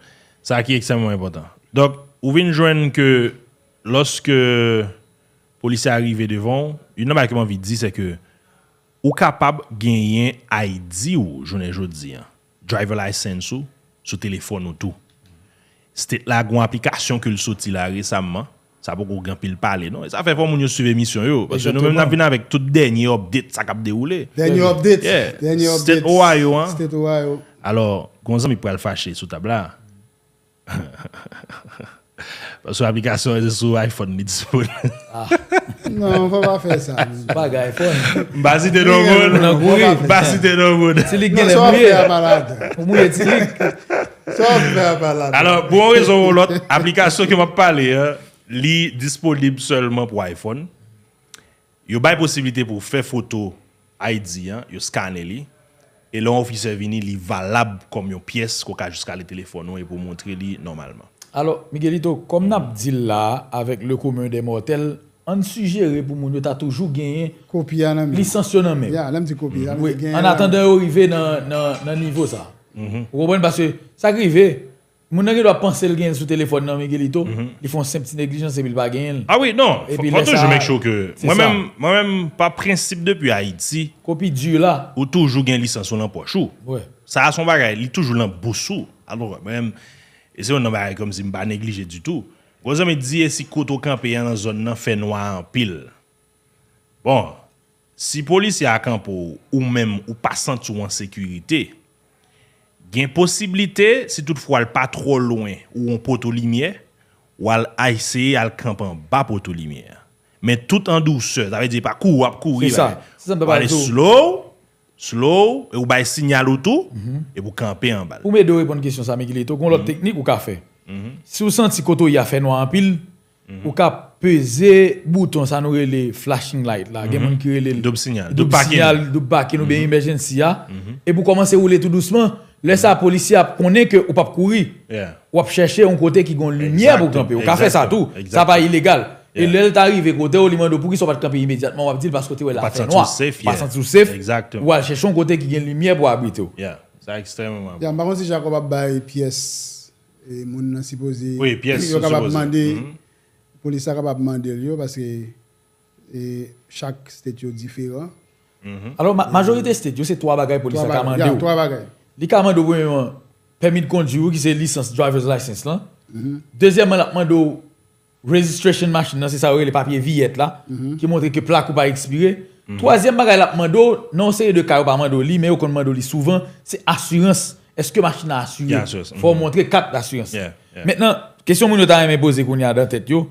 Sa aki eksemwen important. Dok, ouvin jwen ke, loske polisi arive devon, yon nan bakman vi di se ke, ou kapab genyen ID yo jounen joudzi, driver license yo, sou telefon ou tou. S'tet la gwen aplikasyon ke l soti la resamman. Sa pou kou gen pil pale, non? E sa fe fon moun yo suve misyon yo. Boche nou mwen apina vek tout denye update sa kap deroule. Denye update? Yeah. Denye update. S'tet owa yo, an? S'tet owa yo. Alo, gwen zan mi pou al fache sou tabla. So aplikasyon e se sou iPhone ni dispon. Ah. Non, wap wap fe sa. Bag iPhone. Basite non moun. Sili genè mouye. Sili genè mouye. Alors, pou an rezon wot, aplikasyon ki wap pale, li dispon lib selman pou iPhone. Yo bay posibite pou fe foto ID, yo skane li. E lon ou fi se vini li valab kom yo piyes ko ka jiska le telefon ou e pou montre li normalman. Alo, Miguelito, kom nap di la avèk le koumen de motel, an sujere pou moun yo ta toujou genye lisansyon nan men. Ya, an ap di kopi, an ap di genye nan men. An atende ou rive nan nivou sa. Ou koumen baswe, sa rive, moun an genye dwa panse l genye sou telefon nan Miguelito, li fon semp ti neglijan se bil bagen. Awi, nan, fante ou jom ek chou ke, mwen men, mwen men, pa prinsip depi Haidzi, Kopi di la. Ou toujou gen lisansyon nan pochou, sa rason bagay, li toujou nan bousou, alo mwen men. E se yon nan ba rekom si mba neglije du tou. Kwa zan me diye si koto kampe yon an zon nan fè no a an pil. Bon, si polisi a kampe ou mèm ou pasant sou an sekurite, gen posibilite si tout fwa al patro loin ou an poto limye, ou al aiseye al kampan ba poto limye. Men tout an dou se, ta ve diye pa kou ap kou, wale slow, Slow, e ou baye sinyal ou tou, mhm. e pou kampe an bal. Pou me do reponde kesyon sa me gile, to kon lot mhm. teknik ou ka fe. Mhm. Si ou senti koto ya fe nou an pil, ou ka pese bouton sa nou re le flashing light la, genman ki re le dub sinyal, dub baken ou beye emergency ya, e pou komanse roule tout douceman, lese a polisi ap konen ke ou pap kouri, ou ap cheshe an kote ki gon linyan pou kampe, ou ka fe sa tou, sa pa ilegal. E lè lè tarive, kote ou li mandou pou ki sou pat kampi imediatman wap dil pas kote ou e la fè noa. Pasan tou sef. Pasan tou sef. Ou al chè chon kote ki gen lumiè pou ap wite ou. Ya. Sa ekstrem wè wè wè. Ya, mpa kon si chak wap baye piyes. E moun nan sipozi. Oui, piyes. Si wè wap mande, polisa wap mande li ou. Paske, e, chak stetyo difè wè. Alors, majolite stetyo se 3 bagay polisa kamande ou. Ya, 3 bagay. Li kamande ou wè yon permit kondi ou ki se license, driver's license lan. Dezyèm wè Registration machine nan, se sa ori le papye viyet la, mhm. ki montre ke plak ou pa ekspire. Mhm. Troasyen bagay la mando, nan se yon de karou pa mando li, me ou kon mando li souvan, se assurance. Eske machine a assurance? Fwa montre kat l'assurance. Mwen nan, kesyon moun notame me pose kon yon ya dan tet yo,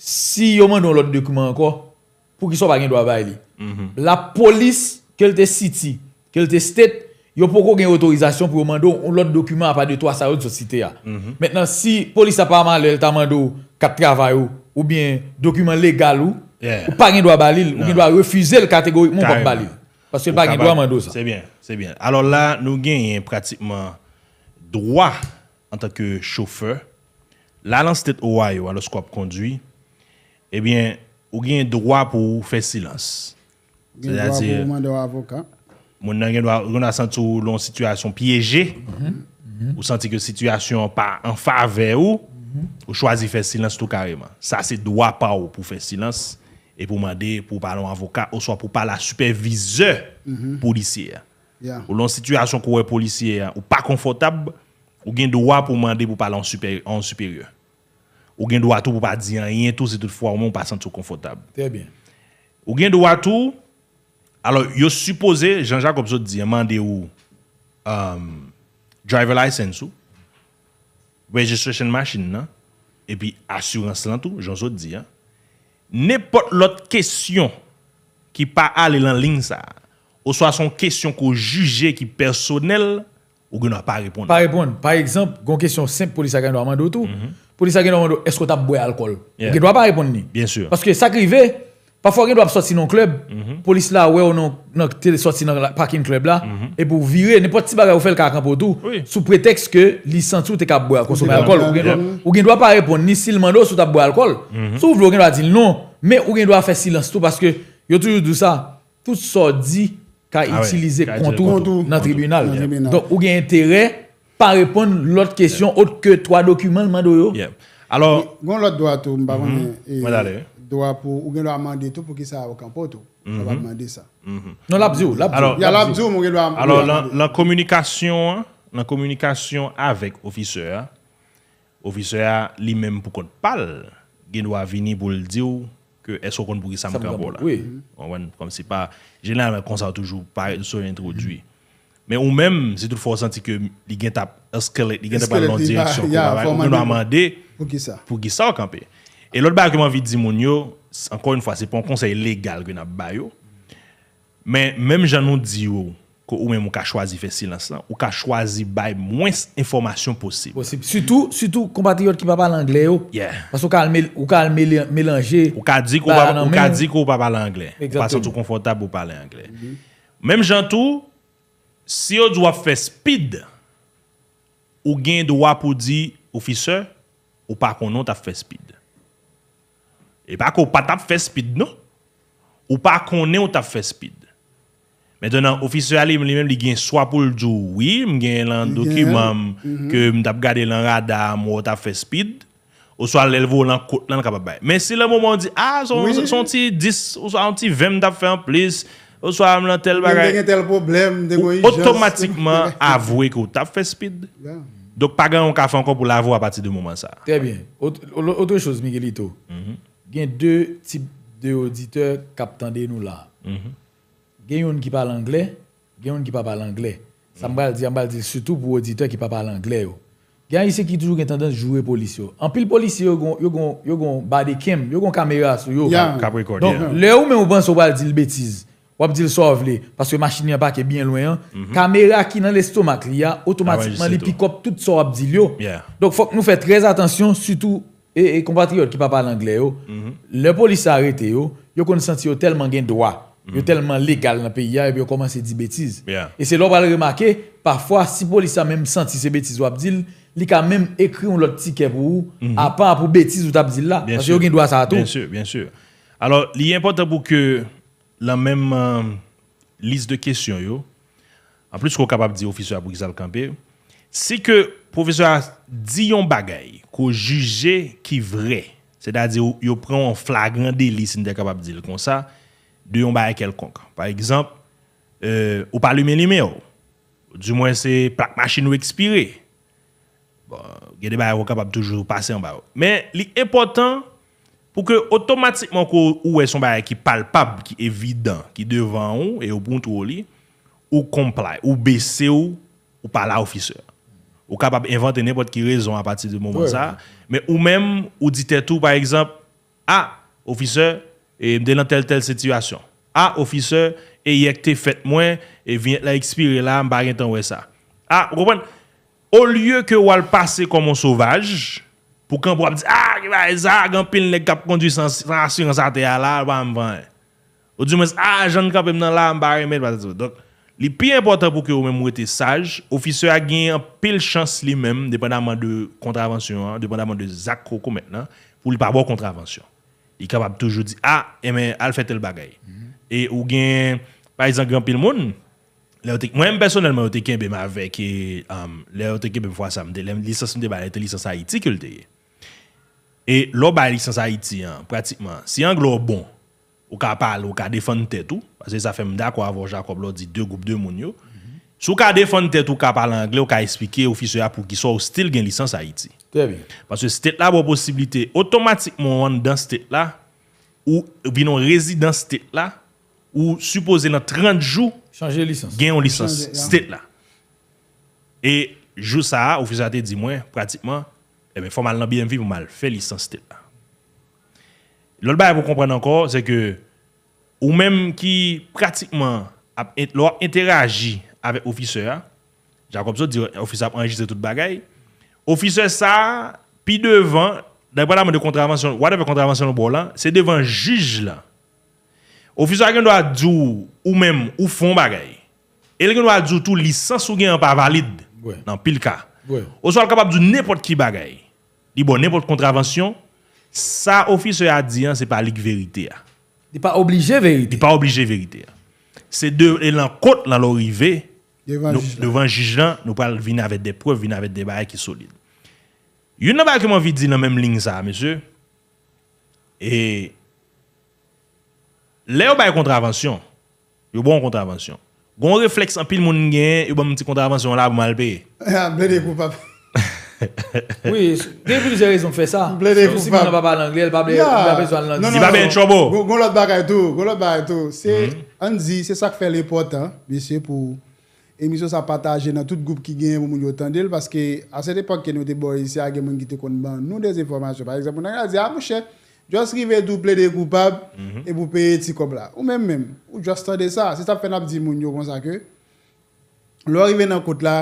si yon mandon lot de dokumen anko, pou ki so pa gen do avay li. Mhm. La polis, kelte city, kelte state, yo pouk ou gen otorizasyon pou ou mandou ou lote dokumen apade to asayot sosite ya. Mètenan, mhm. si polis apaman lèl ta mandou kat travay ou, ou bien dokumen legal ou, ou pa gen doa balil, ou gen non. doa refize l kategori moun pot balil. Paske l pa gen doa mandou sa. Se bien, se bien. Alors la, nou gen yon pratikman droa an takke chauffeur. La lan state owayo, alos kwa ap kondwi, e eh bien ou gen droa pou ou fè silans. Gen droa pou ou mandou avokat. On a mhm. senti l'on situation piégée, ou on senti que situation n'est pas en faveur, ou mhm. choisit de faire silence tout carrément. Ça, c'est le droit de pour faire silence, et pour demander, pour parler avocat, ou soit pour parler à superviseur mhm. policier. ou l'on une situation où policier ou pas confortable, ou on a droit pour demander pour parler en supérieur. On a le droit de ne pas dire, tout ce que tout le monde ne sent pas confortable. Très bien. On a le droit de Alors, yo suppose, Jean-Jacques Opsot di, mande ou um, driver license ou, registration machine nan, epi assurance lan tou, Jean-Opsot di, nepot lot kèsyon ki pa ale lan ling sa, ou so a son kèsyon ko juje ki personel, ou genwa pa repon. Pa repon. Par exemple, gon kèsyon semp polisa genwa mandou tou, mm-hmm. polisa genwa mandou, esko tap boye alkol? Genwa pa repon ni. Bien sûr. Parce que sa krive, Pa fwa gen do ap soti nan klub, polis la we ou nan tele soti nan parking klub la, e pou vire, ne pot ti baga ou fel ka akampo tou, sou pretext ke lisansou te ka boye konsume alkol. Ou gen do ap ap repon ni silman do sou ta boye alkol, sou vlo ou gen do ap dil non, me ou gen do ap fè silans tou, paske yo toujou dousa, tout sa di ka itilize kontou nan tribunal. Donk ou gen intere pa repon lot kesyon otke 3 dokumen man do yo. Alors, Gon lot do atou mbavan mhm. e... Eh, Mwen eh. ale, e. Ou gen do a mande tou pou ki sa wakampo tou. Ou an mhm. mande sa. Mhm. Non, la bzou. Ya la bzou moun gen do a mande. La komunikasyon, la komunikasyon avèk ofiseur, ofiseur li mèm pou kon pal, gen do a vini bou l'diou ke es kon pou ki sa wakampo bon bon, la. Ou an, kon si pa, gen nan kon sa toujou, pari, sou introdwi. Mè ou mèm, se tout fò senti ke li gen tap eskelet, li gen tap an londireksyon kon man, ou gen do a mande pou ki sa wakampi. E lot ba yo keman vi di moun yo, ankon yon fwa, se pou an konsey legal gen ap bay yo, men, menm jan nou di yo, ko ou menm ou ka chwazi fè silans lan, ou ka chwazi bay mwen informasyon posib. Posib. Sütou, sütou, kompati yon ki pa pa l'anglè yo. Yeah. Mm-hmm. Ou ka al melanje. Ou ka di ki ou pa pa l'anglè. Ou pa sotou konfotab ou pa l'anglè. Menm jan tou, si yo dwa fè spid, ou gen dwa pou di ofiseur, ou pa konon ta fè spid. E pa ki non? ou pa tap fè spid nou. Ou pa ki ou ne ou tap fè spid. Mètenan, ofisyalim li mèm li gen swa pou l djouwi, m gen lan dokimam mhm. ke m tap gade lan radam ou tap fè spid, ou swa lèl vò lan kote lan kapabay. Mèsi lè mouman di, a, ah, son ti dis, ou swa an ti vèm tap fè an plis, ou swa am lan tel bagay, ou otomatikman avouè ki ou tap fè spid. Dok pa gen yon ka fè ankon pou l'avou a pati de mouman sa. Tè bè, ote chouz mi gè li tou, mhm. gen 2 tip de auditeur kap tande nou la. Mhm. Gen yon ki pa l'anglè, gen yon ki pa pa l'anglè. Sa mbal di, mbal di, sotou pou auditeur ki pa pa l'anglè yo. Gen yon se ki toujou gen tendans joure polis yo. Anpil polis yo, yo gon bade kem, yo gon kamera sou yo. Ya. Kap rekord, ya. Donk le ou men ou bans ou bal di l betiz. Wap di l sov li, paswe machini apak e bien lwen an. Kamera mhm. ki nan le stomak li ya, ah otomatikman li pikop tout so wap di li yo. Ya. Donk fok nou fè trez atansyon, sotou, E, e kompatriot ki pa pa l'anglè yo, mhm. le polis a rete yo, yo koni santi yo telman gen doa. Yo mhm. telman legal nan piya epi yo komanse di betiz. E se lò pali remarke, parfwa si polis a menm santi se betiz wap dil, li ka menm ekri yon lot tike pou apan pou betiz wap dil la. Asi yo gen doa sa to. Bien sur, bien sur. Alors, li importan pou ke la menm euh, list de kesyon yo, an plus kou kapap di ofiswa pou gizal kampe, se ke profesor a di yon bagay, ko juje ki vre, se da di yo pren an flagran deli sin de kapap di le kon sa, de yon baye kelkonk. Par ekzamp, euh, ou pali menime yo, ou du mwen se plak machin ou ekspire, bon, gen de baye yo kapap toujou pase an baye yo. Men, li epotan, pou ke otomatikman ko ou wè e son baye ki palpab, ki evidant, ki devan ou, e yo bount ou li, ou komplay, ou bese ou, ou pala ou fiseur. Ou kap ap invante nepot ki rezon a pati de mouman sa. Me ou menm ou di te tou par ekzamp, a, ofiseur, e mdenan tel tel situasyon. A, ofiseur, e yekte fet mwen, e vyen la ekspire la mbaryen tan wè sa. A, wopan, ou lye ke wal pase komon souvaj, pou kanp wap di, ah, e a, ki waz, a, ganpil ne kap kondwi sansi, konsante a la, wap mwen. Ou di mwen, a, ah, jan kap mnen la mbaryen men, wap mwen. Li pi importan pou ke ou men mou ete saj, ofisye a gen yon pil chans li men, depen daman de kontravensyon, depen daman de zakro kou men nan, pou li pa wò kontravensyon. Li kapab toujou di, a, ah, eme, eh al fet el bagay. Mhm. E ou gen, parizan gran pil moun, mwen mè personel mè ote ken beman vek, le ote ken beman fwa samde, lèm lisanson de ba lete lisansan iti kou lte ye. E lò ba lisansan iti, pratikman, si an glò bon, Ou ka pal, ou ka defon tet ou. Pase sa fèm da kwa avon Jacob lò di 2 goup 2 moun yo. Sou ka defon tet ou ka pal anglè, ou ka espike ofisoya pou ki so ou stil gen lisans Haiti. Très bien. Pase stil la bon, pou posibilite otomatik moun wèn dan stil la. Ou binon rezi dan stil la. Ou suppose nan 30 jou gen yon lisans stil la. E jou sa a, ofisoya te di mwen pratikman, eh ebe formal nan BMV pou mal fè lisans stil la. L'autre chose qu'il pour comprendre encore, c'est que ou même qui pratiquement a interagi avec l'officier, Jacobson dit l'officier a enregistré le bagaille. Officier ça, puis devant, d'après la de contravention, whatever contravention là, c'est devant juge là. Officier a doit dire ou même ou font bagaille. Et il doit dire tout licence ou gain pas valide. Dans pile cas. Ou soit capable de n'importe qui bagaille. Dit bon n'importe contravention Sa ofis yo a di an, se palik verite a. Di pa oblige verite? Di pa oblige verite a. Se de lan kot lan lorive, devan jijlan, nou pal vina avet de preu, vina avet de baye ki solide. Yon nan ba keman vi di nan menm ling sa, mesye, e, le yo baye kontravensyon, yo bon kontravensyon. Gon refleks an pil moun gen, yo bon mtik kontravensyon la, yo bon kontravensyon la, Oui, dè blize rezon fè sa. Si moun an pa pa l'anglè, el pa bè yon an. Il pa bè yon chobo. Goun lòt baka yon tou. An zi, se sak fè l'éportan. Ve sè pou emisyon sa pataje nan tout goup ki gen yon moun yo tan del. Paske a set epok ke nou te borisi a gen moun ki te kon ban. Nou de zi formasyon. Par exemple, nan yon a zi, a mou chè. Jwa srive d'ou ple de goupab, e pou peye ti kop la. Ou mèm mèm. Ou jwa stade sa. Se sa fè nan ap di moun yo konsa ke. Lò rive nan kote la,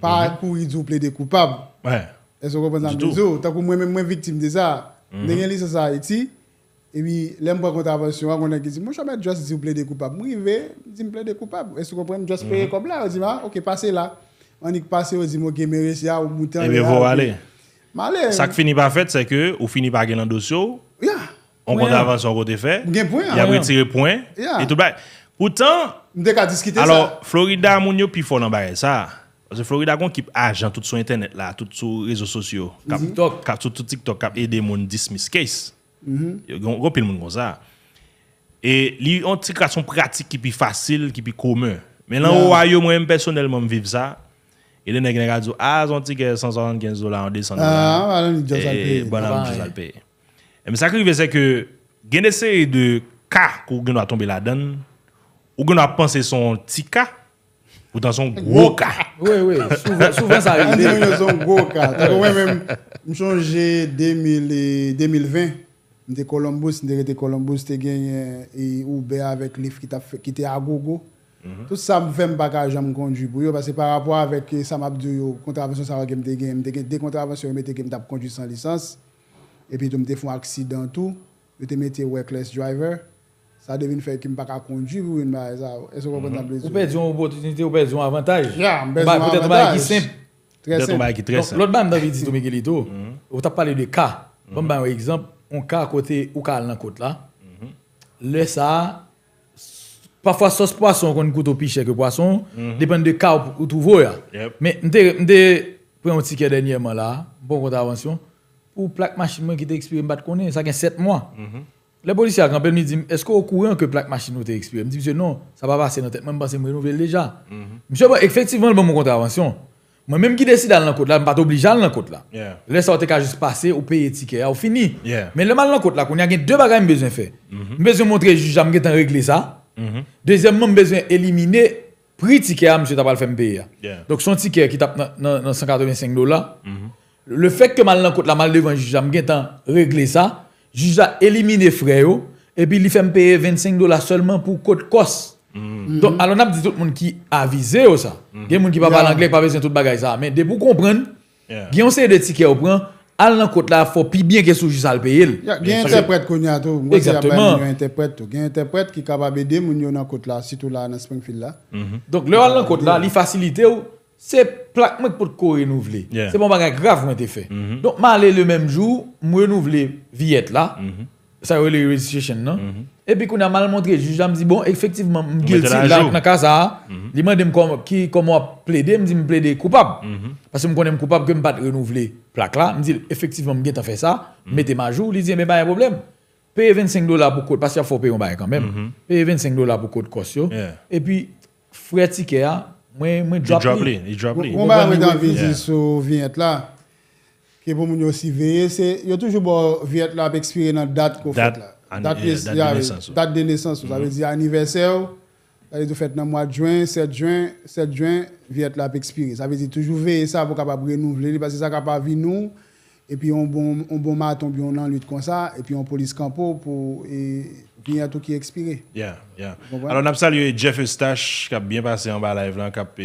Par kou yi djou ple de koupab. Wè. E so kompon mhm. nan djou. Du tout. Takou mwen mwen mwen vitim de sa. Mwen gen li sa sa eti. Ewi, lè mwen kontravasyon a konnen ki zi. Mwen chanmen djouas zi ou ple de koupab. Mwen yi ve, zi mple de koupab. E so kompon mwen djouas ple de koupab la. Ou zi man, okey, pase la. Ou an yi pase ou zi mwen gemere si ya ou moutan. Ebe, vou wale. Wale. Sa ki fini pa fet, se ke ou fini pa gen lan dosyo. Ou ya. On kontravasyon kote fe. Azè Florida kon kipe ajan tout sou internet la, tout sou rezo sosyo. Kap toutou TikTok kap ede moun dismiss case. Mhm. Gon pil moun kon sa. E li yon tik kwa ah, son pratik ki pi fasil, ki pi kome. Men lan ou a yo mwen mwen personelman mwiv sa. E dene genen gwa dzo, a zon tik e 175 do la, an de 100 do la. A, an an di Djozalpe. Bonan, Djozalpe. E mi sakri vese ke genese de ka kou geno a tombe la den, ou geno a panse son ti ka, ou dans un cas. Oui, oui, souvent, souvent ça arrive. dans un cas. Moi, même, je changé 2020. De Columbus, de Columbus, tu gagné et Uber avec Lyft qui était à gogo. Mhm. Tout ça me fait un bagage à me conduire pour parce que par rapport avec eh, ça m'a dit contravention ça va que me gagné, des contraventions me gagné me conduire sans licence et puis je me fait un accident tout, tu te mettais reckless driver. sa devine fèk im pa ka kondjuvi mhm. ou in mè aè sa, e sou konpèd nan plezou. Ou pèdjou an ou potoutinite, mhm. mhm. ou pèdjou an avantaj. Ya, mè pèdjou an avantaj. Mè baye pou tèt ou baye ki simp. Mè baye pou tèt ou baye ki tres simp. Lòt bay mè nan vi di tou mè gè li tou, wò ta pale de ka. Pon mè baye wè ekzamp, an ka kote ou ka al nan kote la, le sa, pafwa sos pason kon y koute ou pi chèk ou pason, depèn de ka ou pou tou vò ya. Mè mè te pre yon tike denye man la, pon kon ta Les policiers a rappelé, midi. est-ce qu'on est au courant que plaque machine nous expiré Je dis, monsieur, non, ça va passer dans tête. Même pas, que je déjà. Mhm. Effectivement, Monsieur, effectivement, bon, mon contravention. Moi-même qui décide d'aller dans côte là, je ne suis pas obligé d'aller dans côte là. Le juste passer ou payer ticket, ou fini. Mais le mal dans côte là, y a deux bagages besoin de faire. Mhm. Je vais besoin de montrer juge, j'ai besoin régler ça. Mhm. Deuxièmement, besoin éliminer prix ticket, monsieur, tu pas le faire Donc son ticket qui tape dans 185 dollars, le fait que mal dans côte là, mal devant juge, j'ai besoin régler ça. juja elimine fre yo, epi li fèm pèye 25 dola sèlman pou kòt kos. Mm. Don alon ap di tout moun ki avize yo sa. Gen moun ki pa pa l'anglèk pa vèzen tout bagay sa. Men, de pou kompren, gen se de tike yo pran, al nan kòt la fò pi byen ke sou juja al pèye. Gen interpret konya tou, mwen se yabèm gen interpret tou. Gen interpret ki kababè de moun yo nan kòt la, sitou la, nan Springfield la. Don lè al nan kòt la, li fasilite yo Se plak mwen pot ko renouveli. Se bon bagay grav mwen te fe. Mhm. Donk ma ale le menm jou, mwen renouveli viyet la. Mhm. Sa yo le registration nan. Mhm. E pi kon a mal montre juja, mwen di bon efektivman mwen guilty lak nan ka sa. Li mwen de m kon mwen ple de, mwen di mwen ple de koupab. Pasè mwen kon de m koupab ke mwen pat renouveli plak la. Mwen di efektivman mwen getan fe sa, mette ma jou, li di mwen baye problem. Paye 25 dola pou kote, pasè ya fò paye mwen baye kanpèm. Paye 25 dola pou kote kos yo. E pi fwè tikè a, Mwen drop li. Mwen ba mwen dan vizis sou viet la, ki pou moun yo si veye, se yo toujou bo viet la pe ekspire nan dat ko fote la. Dat de eh, nesans ou. Sa vizis aniversel, sa vizis ou fète nan mwa jwen, set jwen, set jwen, viet la pe ekspire. Sa vizis toujou veye sa pou kapap re nou vle li, pas se sa kapap vi nou, epi yon bon maton, bi yon nan luit kon sa, epi yon polis kampo pou e... Pini a tou ki ekspire. Ya, ya. Alon ap sal yo e Jeff Estache, kap bien pase an ba live lan, kap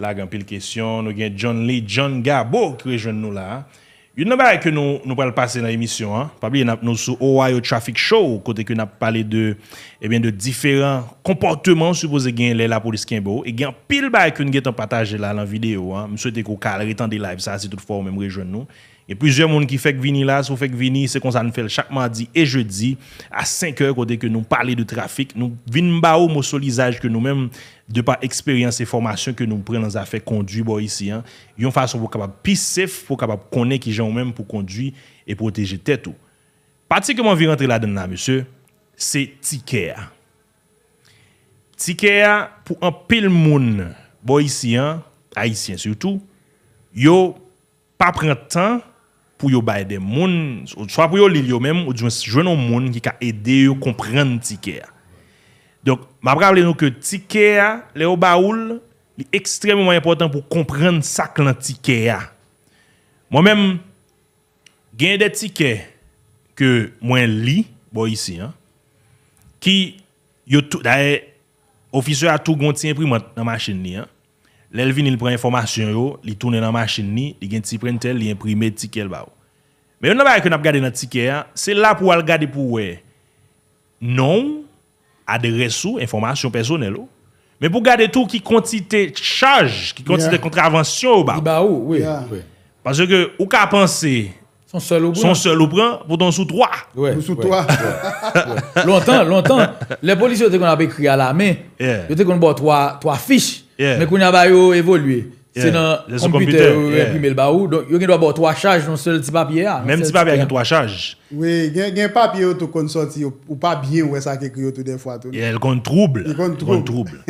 lagan pil kesyon. Nou gen John Lee, John Gabo, ki rejwen nou la. Yon nan baye ke nou pral pase nan emisyon, an. Pabli, yon ap nou sou Ohio Traffic Show, kote ke yon ap pale de, ebyen, eh de diferan komportemen, soupoze gen lè la polisken bo. E gen pil baye ke yon gen ton pataje lan, lan video, an. M sou ete ko kal retan de live, sa, se tout fòm, mèm rejwen nou. E pwizye bon, moun ki fèk vini la, sou fèk vini, se kon sa nou fèl chak mandi e jeudi, a 5h kote ke nou pale de trafik, nou vin ba ou mou solizaj ke nou mèm de pa eksperyans e formasyon ke nou pren nan zafèk kondwi bo isi an, yon fason pou kapap pisif, pou kapap konè ki joun mèm pou kondwi e proteje tèt ou. Pati ke moun vi rentre la den nan, monsye, se Tikea. Tikea pou an pil moun, bo isi an, a isi an sou tou, yo pa pren tan, pou yo bay de moun, sou ap pou yo li li yo mem, ou diwen sijwen nou moun ki ka ede yo komprenn tike ya. Donk, mabrable nou ke tike ya le yo baoul, li ekstrem moun mwen important pou komprenn sak lan tike ya. Mwen men, gen de tike, ke mwen li, bo yisi, ki yo tou, da e ofisye atou gonti yon pri mwen chen li ya, Lèl vin il pren informasyon yo, li toune nan machin ni, li gen ti pren tel, li imprimè tikèl ba ou. Mè yon nan mè a kè nan ap gade nan tikè an, se la pou al gade pou wè. Non, adres ou, informasyon personel ou. Mè pou gade tou ki kontite chaj, ki kontite kontravensyon ou ba ou. Di ba ou, wè. Pasè ke, ou ka panse, son sol ou pran, pou don sou 3. Pou sou 3. Lontan, lontan. Le polis yo te kon ap ekri a la men, yo te kon bo 3 fich. Mè koun ya bay yo evolwe, se nan kompüter ou reprimèl ba ou, yo gen do a bò 3 chaj non sel ti papye a. Mèm ti papye a gen 3 chaj. We, gen papye yo tou kon soti ou pa biye ou wè sa ke kriyo tou den fwa tou. El kon trouble. El kon trouble.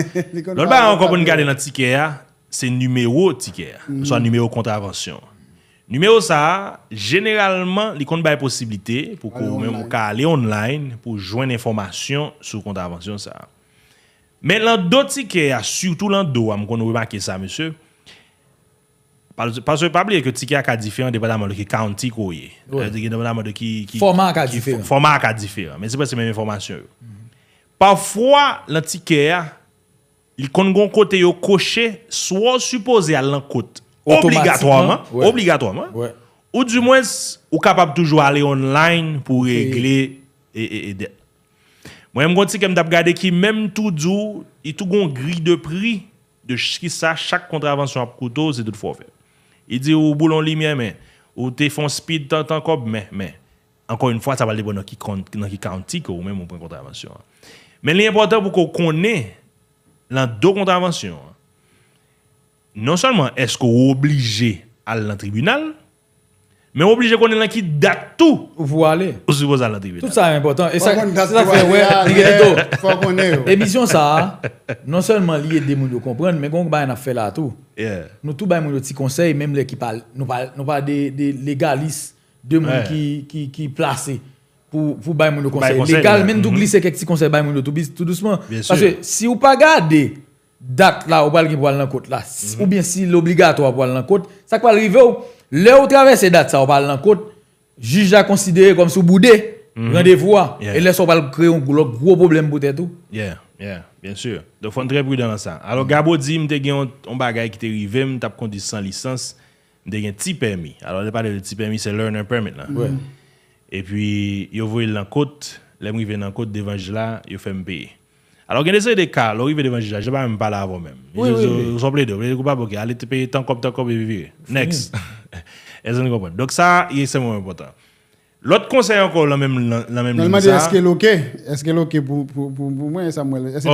Lòn bay an kon kon gade nan tikè a, se numèro tikè a, ou sa numèro kontravensyon. Numèro sa a, genèralman li kon bay posibilite pou kon mèm ka ale online pou jwen informasyon sou kontravensyon sa a. Men lan do tikeya, surtout lan do, a mwen kon wè makè sa, mè sè, pasè wè pa blè ke tikeya kadi fè, an depè daman lè ki kanti kouye, euh, an depè daman lè ki... Forman kadi fè. Forman kadi fè, men se pè se mè mè informasyon yo. Pafwa, lan tikeya, il kon kon kote yo koche, swa supose a lan kote, obligatòman, obligatòman, ou di mwè, ou kapab toujou alè online pou regle e... Mwen yon konti kem tap gade ki menm tou djou, yi tou goun gri de pri de chis ki sa chak kontravensyon ap koutou, se tout fwa fe. Yi di ou boulon limye men, ou te fon speed tan kop, men, men. Ankon yon fwa, sa valde pou bon Naki County, kou, men, moun kontravensyon. Men, li importan pou kou kone lan do kontravensyon. Non salman eskou oblije al lan tribunal, Men w oblije konen lan ki dak tou ou vou ale. Ou sou bozal la TV. Tout sa yon impotant. Fok mouni datou wè, wè, fok mouni yo. Emisyon sa, non sonman liye de moun yo kompren, men konk bayan ap fè la tou. Nou tou bayan moun yo ti konsey, menm le ki pal, nou pal de legalis, de moun ki plase pou bayan moun yo konsey. Legal, men nou glise kek ti konsey bayan moun yo tout douceman. Parce si ou pa gade, dak la ou pal gen pou ale lan kote la. Ou bien si l'obligato a pou ale lan kote, sa kwa l'rive ou? Lè ou travè se dat sa ou pal lankot, jij a konsidere kom sou boudè, mhm. randevwa, e lè sa ou pal kre yon gwo problem pou tè tou. Yeah, yeah, bien sûr. Do fon tre brou dan an sa. Alo mhm. Gabo di, mte gen yon bagay ki te rivèm, tap kondisan lisans, mte gen ti pèmi. Alo lè pal de ti pèmi, se Learner Permit lan. Ouais. E pi, yo vwe lankot, lè mri ven lankot, devanj la, yo fè mpeye. Alors, il y a des cas, là, il devant le juge, je ne vais même pas là avant même. Vous comprenez Vous ne sont pas ok, allez te payer tant comme tant comme vivre. Next. Est-ce que vous Donc, ça, c'est moins important. L'autre conseil encore, la même la même ligne. Est-ce que c'est OK Est-ce que c'est OK pour, pour, pour, pour moi, Samuel Est-ce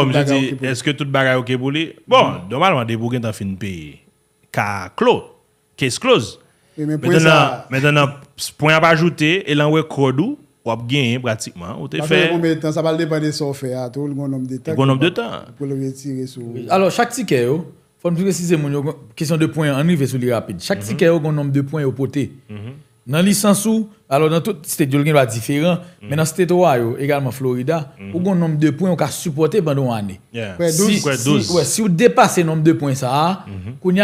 que, tout le okay est OK pour lui Bon, normalement, des bourguins t'en fin payer. Car clos, case close. Maintenant, maintenant, point à ajouter, et l'envoie codou. wap gen pratikman, ou te fè. A fè, ou mè tan, sa bal depande sa ou fè a, tou l'gon nom de tan. L'gon nom de tan. Kou l'on vè ti re sou. Alors, chak ti kè yo, fòm ti resize moun yo, kisyon de poin anri vè sou li rapid, chak ti kè yo, l'gon nom de poin yo pote. Nan li sansou, alò nan tout, stè diol gen wè la diferan, men nan stè towa yo, egalman Florida, ou l'gon nom de poin yo ka supporte ban nou anè. Yeah. Kwen 12. Kwen 12. Si ou depase nom de poin sa a, kou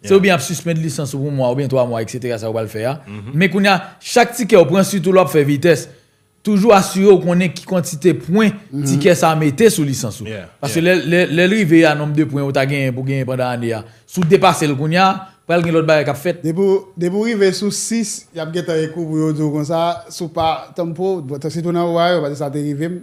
Se ou bi ap suspende lisansou pou mwa, ou bi an 3 mwa, etc. sa ou pa l fè ya. Mè koun ya, chak tike ou pren sütou lop fè vites, toujou asyro konen ki kontite pwen tike sa amete sou lisansou. Pase lèl rive ya, nom de pren, ou ta gen, pou gen, pwenda an de ya. Sou depasel koun ya, pral gen lot bèy ak ap fèt. De pou rive sou 6, yap gen ta ekou pou yo djou kon sa, sou pa tempou, bote si tou nan wè, wè pati sa derivem,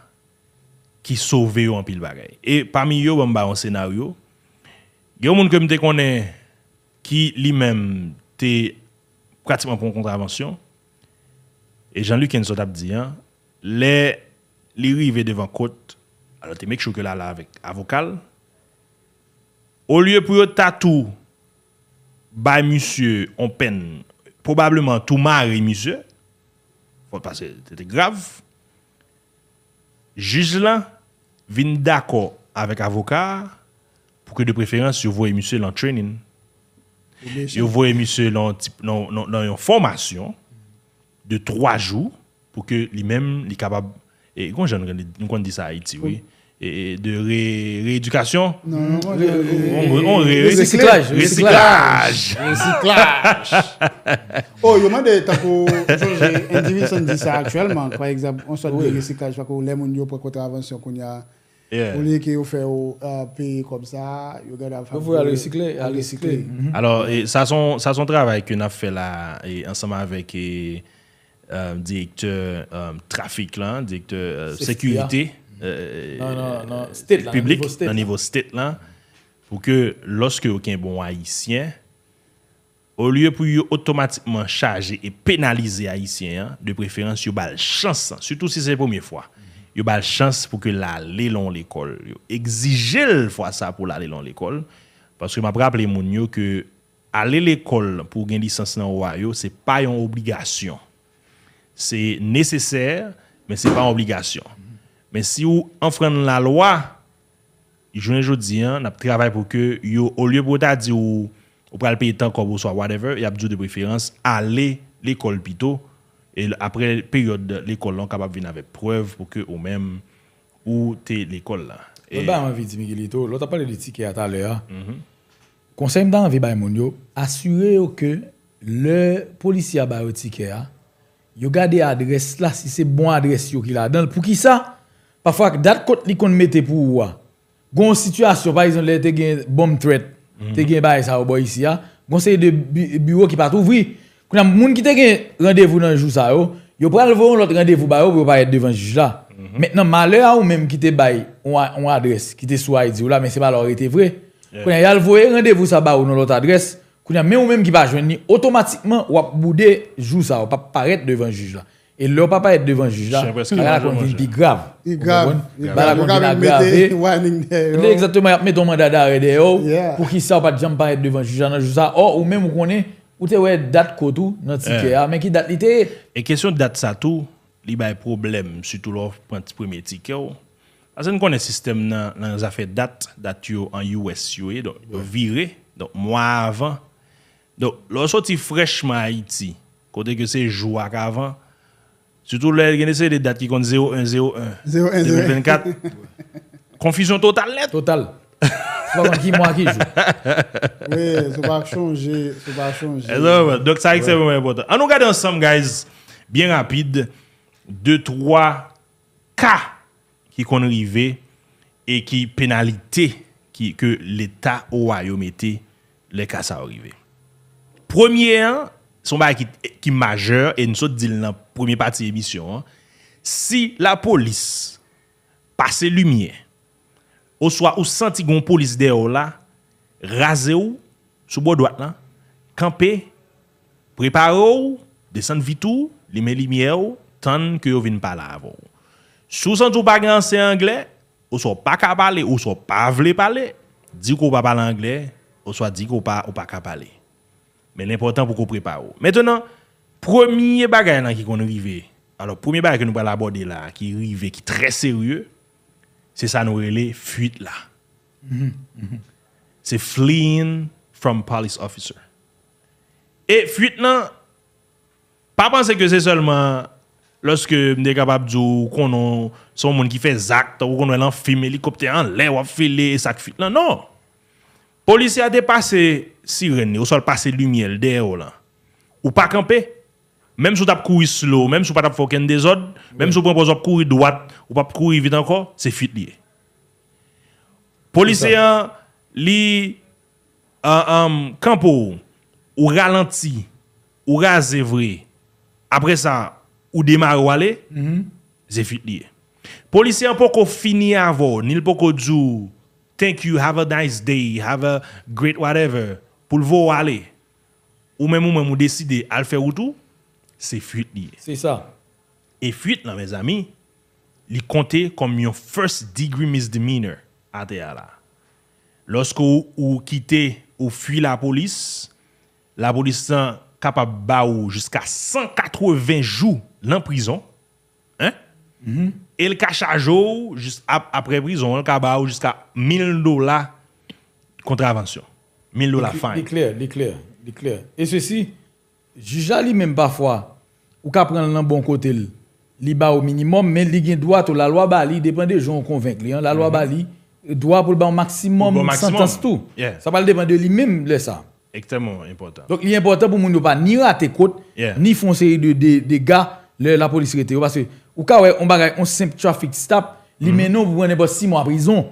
ki sove yo an pil barey. E, parmi yo, ban mba an senaryo, yo moun komite konen ki li men te pratipan pon kontravensyon, e Jean-Luc Kenzot ap di, le, li rive devan kote, alo te mek chouke la la avokal, o liye pou yo tatou bay musye on pen, probableman tou mari musye, pot pase, te te grav, Jouj lan vin d'akò avèk avokat pou ki de preferens yo voye mise lan training. Yo voye mise lan yon formation de 3 jou pou ki li mem li kabab. E kon jan, kon di sa Haiti, oui. E de re-re-re-re-re-re-re-re. Re-re-re-re-re-re-re. Re-re-re-re-re-re-re. Oh, yo man de takou jounje individ san di sa aktyelman, kwa egzab, an son de resiklaj, fakou lè moun yo prekote avansyon koun ya, pou li ke yo fe ou pey kom sa, yo gade avansyon. Ou vou al resikle, al resikle. Alors, sa son travay ke na fe la, ansama vek e dikte trafik lan, dikte sekurite, nan nan nan, public, nan niveau state lan, pou ke loske yo ken bon haitien, ou liyo pou yo otomatikman chaje e penalize a yisyen, de preferans yo bal chans, surtout si se jè pomiè fwa, yo bal chans pou ke l'alè l'on l'ekol. Yo exijè l'fwa sa pou l'alè l'on l'ekol, paske m'apraple moun yo ke alè l'ekol pou gen lisans nan waj yo, se pa yon obligasyon. Se nesesèr, men se pa yon obligasyon. Men si yo enfren la lwa, jounen joudi, yo nab trabay pou ke yo ou liyo pou ta di yo Ou pral peye tan kon woswa, whatever. Y apjou de preferans, ale l'ekol pito. E apre l'ekol, l'ekol l'on kapap vin avè preuve pou ke ou men ou te l'ekol la. L'ot ba anvi di mi gilito, l'ot apal de l'etike atale ya. Konsey mdan anvi bay moun yo, asyre yo ke lè polisya bay o etike ya, yo gade adres bon la si se bon adres yo ki la. Pou ki sa, pafak dat kot li kon mette pou ou wa, goun situasyon pa yon lete gen bom trette. Mhm. Te gen baye sa ou boy isi ya. Gonseye de bureau ki pat ouvri. Kounen moun ki te gen randevu nan jou sa ou, yo pral voun lout randevu baye ou, pou yon paret devan juj la. Mètnen mhm. malè a ou mèm ki te baye, yon adres ki te sou a yi di ou la, men se pa lor rete vre. Kounen yon voun randevu sa baye ou, yon lout adres, kounen mè ou mèm ki pa jwen ni, otomatikman wap bude jou sa ou, pap paret devan juj la. E lè ou pa pa et devan juja, an la konvi di grab. Di grab. An la konvi la grab e. Waning de yo. Lè ekzatou mwen ap meton mwen dadar e de yo. Pou ki sa ou pa di jam pa et devan juja nan juja sa. Ou mèm ou konè, ou te wè dat kotou nan tike ya. Eh. Ah, men ki dat li te. E kesyon dat sa tou, li bay problem. Sütou lò pou an ti preme tike yo. Azen konè sistem nan zafè dat, dat yo an US yo e. Yo vire, yo mwa avan. Don, lò sou ti frechman Haiti, kote ke se jou ak avan. Soutou lè genè sè de dat ki kon 0-1-0-1. 0-1-0-1. Konfisyon total net. Total. S'wa kon ki mwa ki jwè. We, sou pa ak chonjè. Sou pa ak chonjè. E zè wè, dok sa ek se wè mwen epote. An nou gade ansam guys, bien rapide, 2-3 ka ki kon rive e ki penalite ki ke l'Etat ouwayo mette le ka sa rive. Premier, son ba ki majeur e nisot dil nan pa. Si la polis pase lumye, ou swa ou santi gon polis de ou la, raze ou, sou bo doat lan, kampe, prepar ou, desen vitou, li men lumye ou, tan ke yo vin pala avon. Sou santi ou pa ganse Angle, ou swa pa ka pale, ou swa pa vle pale, di ou ko pa pale Angle, ou swa di ou pa ka pale. Men l'impotant pou ko prepar ou. Promiye bagay nan ki kon rive, alo promiye bagay ki nou pa la bode la, ki rive, ki tre serye, se sa nou rele fuit la. Se fleeing from police officer. E fuit nan, pa panse ke se seulement loske mde kapap djo, konon, son moun ki fe zakt, konon elan fime helikopteran, le wap file, e sak fuit nan, no! Polisi a depase sirene, ou sol pase lumiel deyo lan, ou pa kampe, Mem sou tap koui slow, mem sou pa tap foken dezod, mem sou pon pozop koui dwat, ou pap koui vit anko, se fit liye. Polisyen li, an, an, kanpo, ou ralenti, ou raze vre, apre sa, ou dema wale, mm-hmm. se fit liye. Polisyen pou ko fini avon, ni pou ko djou, thank you, have a nice day, have a great whatever, pou lvo wale, ou men mou men mou deside, al fe woutou, Se fuit liye. Se sa. E fuit nan, mes ami, li konte kom yon first degree misdemeanor a te a la. Lorsko ou kite, ou fwi la polis, la polis sa kapab ba ou jiska 180 jou lan prizon. Hein? Hmm. E l kach a jou, jiska apre prizon, l kapab ba ou jiska 1000 dola kontravention. 1000 dola fany. E kler, e kler, e kler. E se si, jijali men bafwa, Ou ka pren nan bon kote li, li ba ou minimum, men li gen dwa tou la lwa ba li, depen de joun konvenk li. La lwa ba mhm. li, dwa pou li ba ou maksimum sentansi tou. Sa pal depen de li menm le sa. Ekterman important. Donk li important pou moun yo pa ni rate kote, ni fon seri de ga la polisirete yo. Ou ka wè, on bagay, on se simp trafik stap, li men nou vwenen bo si moun a prizon.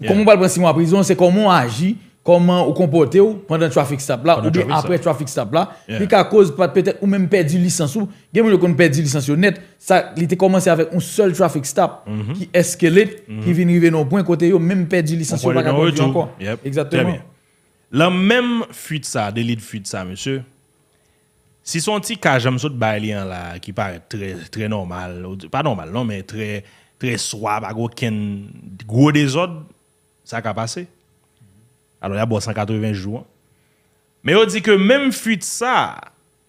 Koman wè si moun a prizon, se koman wè aji. koman ou kompote ou, pandan trafik stap la, ou be apre trafik stap la, pi ka koz pat pe tèk ou menm perdi lisansou, genmou yo kon perdi lisansou net, sa li te komanse avèk un sol trafik stap, ki eskelet, ki vin riven nou pwen kote yo, menm perdi lisansou, pa kakon di yo ankon. Exactement. La menm fuit sa, deli de fuit sa, monsye, si son ti kajam sot baylian la, ki pare tre normal, pa normal non, menm tre soab, ak wakèn, gwo de zod, sa ka pase? Monsye, alo ya bo 180 jou an. Me yo di ke mem fuit sa,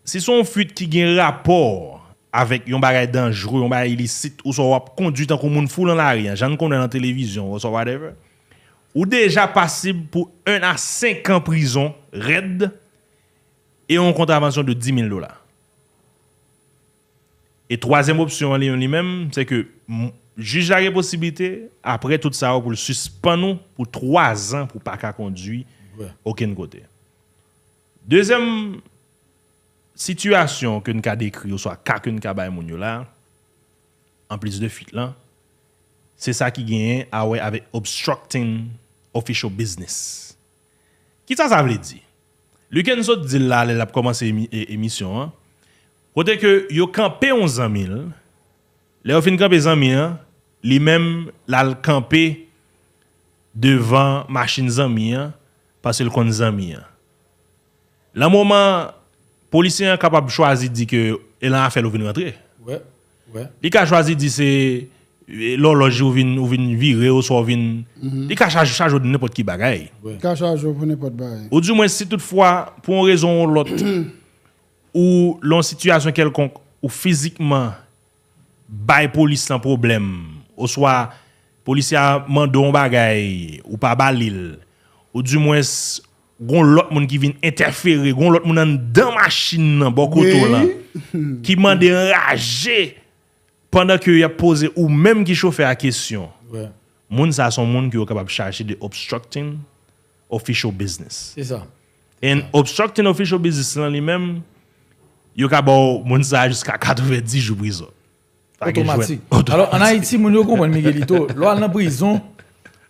se son fuit ki gen rapor avèk yon bagay dangere, yon bagay ilisit, ou sa wap konduit an kon moun foul an la riyan, jan konden an televizyon, ou sa wadever, ou deja pasib pou 1 a 5 an prison red e yon kontravensyon de 10.000 dola. E troasyem opsyon li yon li men, se ke moun, Juge la reposibilite, apre tout sa ou pou l'suspanou pou 3 an pou pa ka kondui oken kote. Dezem, situasyon ke nou ka dekri ou sa kakoun ka bay moun yo la, an plis de fit lan, se sa ki genye awe ave Obstructing Official Business. Ki sa sa vle di? Lui ken sou di la, lè la pou komanse e-, emisyon, kote ke yo kan P11000, Le ou fin kampe zan mi an, li men lal kampe devan machin zan mi an, pasil kon zan mi an. La mouman, polisyen kapab chwazi di ke elan afer ou vin rentre. We, we. Li ka chwazi di se lor loji ou vin vire ou sou vin. Mhm. Li ka chajou di nepot ki bagay. Li ka chajou di nepot ki bagay. Ou di mwen si toutfwa, pou an rezon lot, ou lon situasyon kelkonk ou fizikman, bay polis lan problem, ou swa, polisya man don bagay, ou pa balil, ou di mwes, goun lot moun ki vin interferi, goun lot moun nan damashin nan, bokoto lan, ki man de raje, pandan ki yo yap pose, ou menm ki sho fe a kesyon, moun sa son moun ki yo kabab chache de obstructing official business. Se sa. En obstructing official business lan li menm, yo kabou moun sa jiska 90 joubri zo. Otomatik. Alors, an Haiti, moun yo kou mwen migelito. Lo al nan prizon,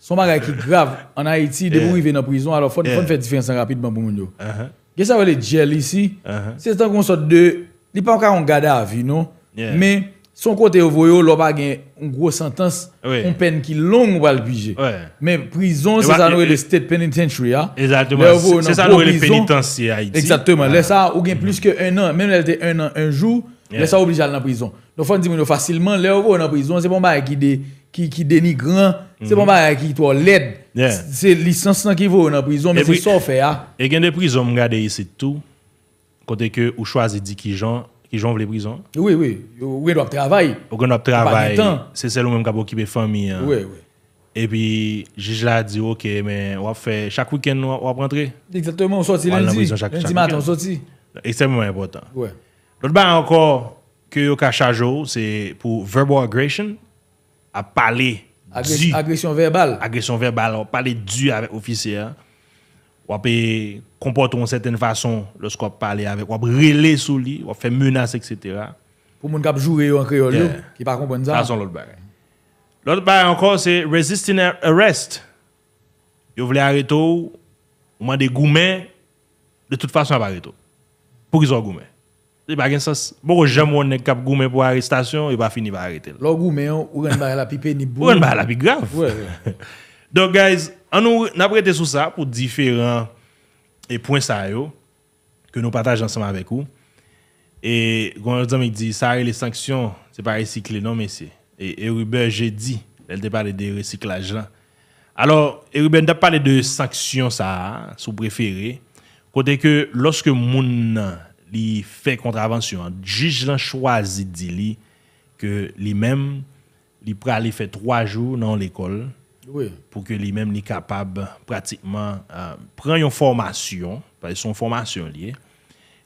son bagay ki grav. An Haiti, debou rive nan prizon. Alors, fon fè difensan rapid ban pou moun yo. Gè sa wè le djel isi, se tan kon sot de, li pa wakar an gade avi, non? Mè, son kote wè wè yo, lo bagay un gros santans, un pen ki long wè al bije. Mè, prizon, se san wè le state penitentiary, a? Exactement. Se san wè le penitentiary Haiti. Exactement. Lè sa, wè gen plus ke un an, mèm lè lè te un an, un jou, Yeah. Mais ça oblige à aller en prison. Donc, il faut facilement, là où en prison, c'est pas bail qui, dé, qui, dénigre. dénigrant, c'est pas mhm. bail qui toi l'aide. C'est licence qui vaut en prison, mais c'est ça fait. Ah. Et il y a des prisons, regardez ici tout, quand que ou choisit qui gens qui gens veulent prison. Oui, oui. oui, ils doivent travailler. Ou ils doivent travailler. C'est celle même qui a la famille. Hein. Oui, oui. Et puis, le juge dit, ok, mais on va faire chaque week-end, on va rentrer. Exactement, on sort lundi. Lundi matin, on sortit. Extrêmement important. Oui. Lout bar ankor, kyo yo ka chajo, se pou verbal aggression, a pale du. Agresyon verbal. Agresyon verbal, a pale du avèk ofisyè. Ou apè kompoton sèten fason lò skop pale avèk. Ou aprele sou li, ou ap fè menas, etc. Pou moun kap jure yo an kreol yo, ki pa kompon zan. Lout bar ankor, se resisting arrest. Yo vle aré tou, ou man de goumen, de tout fason ap aré tou. Pou ki zon goumen. Se bagen sas, bo yo jem wone kap goume pou aristasyon, e ba fini ba arete. Lo goume yon, ou ren bare la pipe ni bou. Ou ren bare la pi graf. Donk guys, an nou naprete sou sa pou diferan e poin sa yo, ke nou pataj ansama vek ou. E kon yon zanmik di, sa are le sanksyon, se pa resikli non men se. E Eruber jè di, el te pale de resiklaj lan. Alors, Eruber ne te pale de sanksyon sa, sou preferi. Kote ke, loske moun nan li fait contravention. Juge l'en choisi dit li que les mêmes li pral aller faire trois jours dans l'école oui. pour que les mêmes li capable pratiquement euh, prendre une formation parce que son formation liée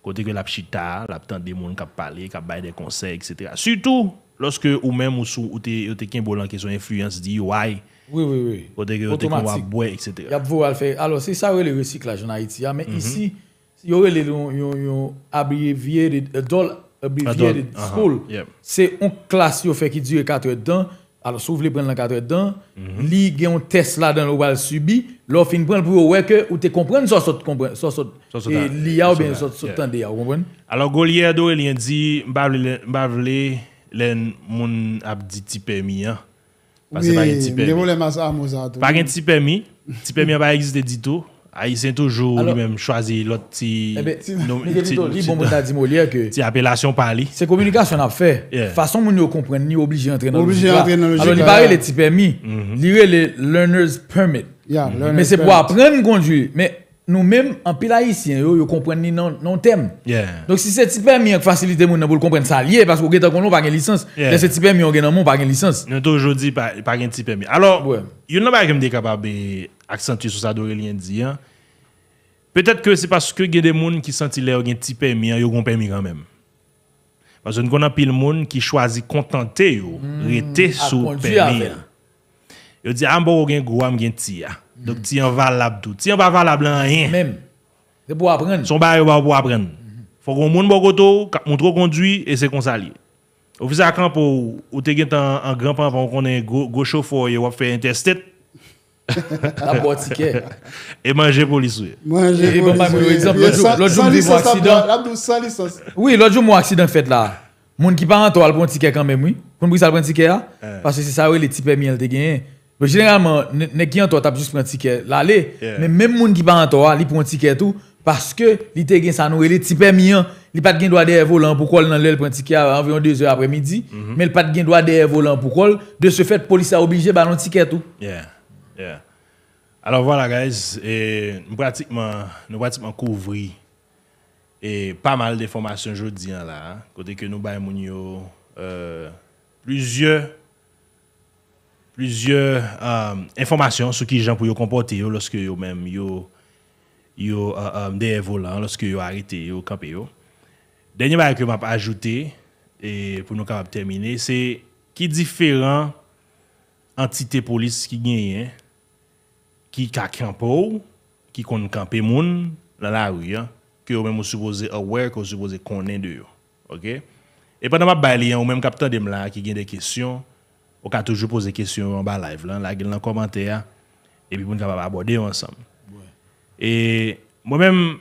côté que la pchita, des monde qui parler, qui bail des conseils etc. Surtout lorsque ou même ou sous ou t'es ou te qui sont influence dit ouais oui, oui, oui. Côté que ou te qu'on va boire, etc. Y a alors, c'est ça le recyclage en Haïti. Hein. Mais mhm. ici, Yow e li yon abyevye rid, e dol, abyevye rid skol. Se yon klas yow fe ki dure katre dan, alo sou vile pren lan katre dan, li gen yon tes la dan ou al subi, lo fin pren pou yon weke ou te kompren sou sot kompren, sou sot, e li yaw ben sou sotan de yaw, kompren? Alo Goliadou e li yon di, mbavle, mbavle, len moun ap di ti pemi ya. Ou e, mbevole mas a mou zato. Paken ti pemi, ti pemi a baye gizde di tou. A yi sen toujou li menm chwazi lot ti... Ebe, ti apelasyon pa li. Se komunikasyon ap fe, fason moun yo kompren, ni obliji entren nan mou jika. Obliji entren nan mou jika. A lo li bare li ti permi, li re le mhm. learner's permit. Ya, learner's permit. Me se pou apren moun konjou, me... Nou mèm an pil a yisi, yo yon kompren ni nan tem. Donk si se ti pèm yon k fasilite moun nan pou l kompren sa liye, paskou gen ta konon pa gen lisans, gen se ti pèm yon gen nan moun pa gen lisans. Non tou jodi pa gen ti pèm yon. Alors, yon nan ba gen dekababe aksentye sou sa do relyen di. Petèt ke se paskou gen de moun ki senti lè yon gen ti pèm yon, yon kon pèm yon an mèm. Paskou gen konan pil moun ki chwazi kontante yon, hmm, rete sou pèm yon. Yo di an ah, bo yon gen gwo am gen ti ya. Dok ti an val labdou. Ti an ba val lablan an yin. Mem. Se pou apren. Son bay ou ba pou apren. Fokon moun mou goto, moun tro kondwi, e se konsaly. O fisa akamp ou te gen tan an granpan fokon an go cho fo, yo wap fe interstit. La pou otike. E manje pou liswe. Manje e, bon, pou liswe. L'otjou mou aksid an fèt la. Moun ki pa an to alpon otike kamem. Poun mou ki sa alpon otike a. Pase se sawe le tip emyen lte gen. Genèralman, nek yon to tap jous prantikè la le, men men moun ki pa an to a li prantikè tou, paske li te gen sa nou, li te pemian, li pat gen do a der volan pou kol nan lèl prantikè, anveyon 2 ou apre midi, men li pat gen do a der volan pou kol, de se fèt polisa obijè ba nan tikè tou. Yeah, yeah. Alors voilà guys, nou pratikman kouvri, e pa mal de formasyon joud diyan la, kote ke nou bay moun euh, yo, plusieurs, plizye euh, informasyon sou ki jan pou yo kompote yo loske yo menm yo euh, euh, deye volan, loske yo harite yo, kampe yo. Denye barik yo map ajoute, pou nou kap termine, se ki diferan antite polis ki genyen, ki kakampou, ki kon kampe moun, la la ou ya, ki yo menm ou suvoze aware, ki yo suvoze konen de yo. E pa nan map bale, yo menm kapitan dem la ki genye de kesyon, on peut toujours poser des questions en bas live, là, là, dans commentaire, et puis on va aborder ensemble. Et moi-même,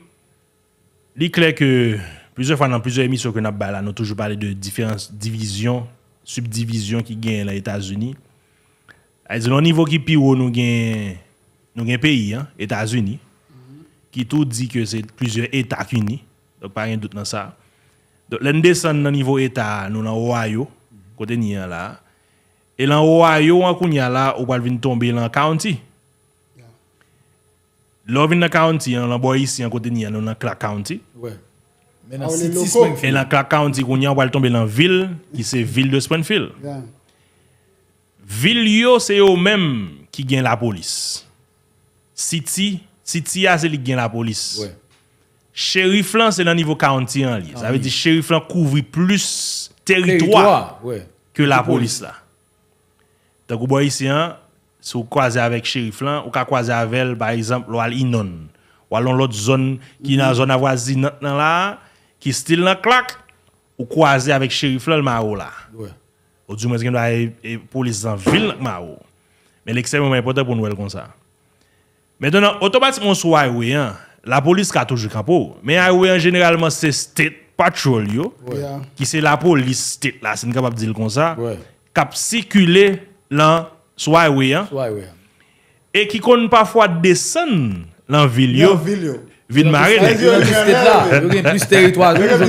il est clair que plusieurs fois dans plusieurs émissions que nous avons nous toujours parlé de différentes divisions, subdivisions qui gagnent les États-Unis. Au niveau qui est pire, nous avons nous un pays, les États-Unis, qui tout dit que c'est plusieurs États unis. Donc, pas rien de doute dans ça. Donc, l'un descend au niveau État, nous avons Ohio, côté là. E lan ou a yo an koun ya la ou pal vin tombe lan koun ti. Lo vin nan koun ti, an lan bo yisi an kote ni, an lan klak koun ti. E lan klak koun ti koun ya ou pal tombe lan vil, ki se vil de Spenfield. Vil yo se yo menm ki gen la polis. Siti, siti a se li gen la polis. Sherif lan se nan nivou koun ti an li. Sa ah ve di Sherif lan kouvri plus teritwa ke la polis la. Donc, vous voyez ici, si vous croisez avec shérif là, ou croisez avec par exemple, ou Inon, ou à l'autre zone qui est dans la mm-hmm. zone voisine, là, qui est style dans clac. ou croisez avec shérif là, le mao là. Ouais. Ou du moins, il y a la police dans la ville, mao. Mais l'extrêmement important pour nous, comme ça. Maintenant, automatiquement, sur highway, hein, la police qui a toujours campé. Mais highway, généralement, c'est state patrol, yo, qui c'est la police state là, c'est capable de dire comme ça, qui a circulé lan swawey an, e ki kon pafwa desen lan vil yo, vid mare. Yo gen plus teritoise. Yo gen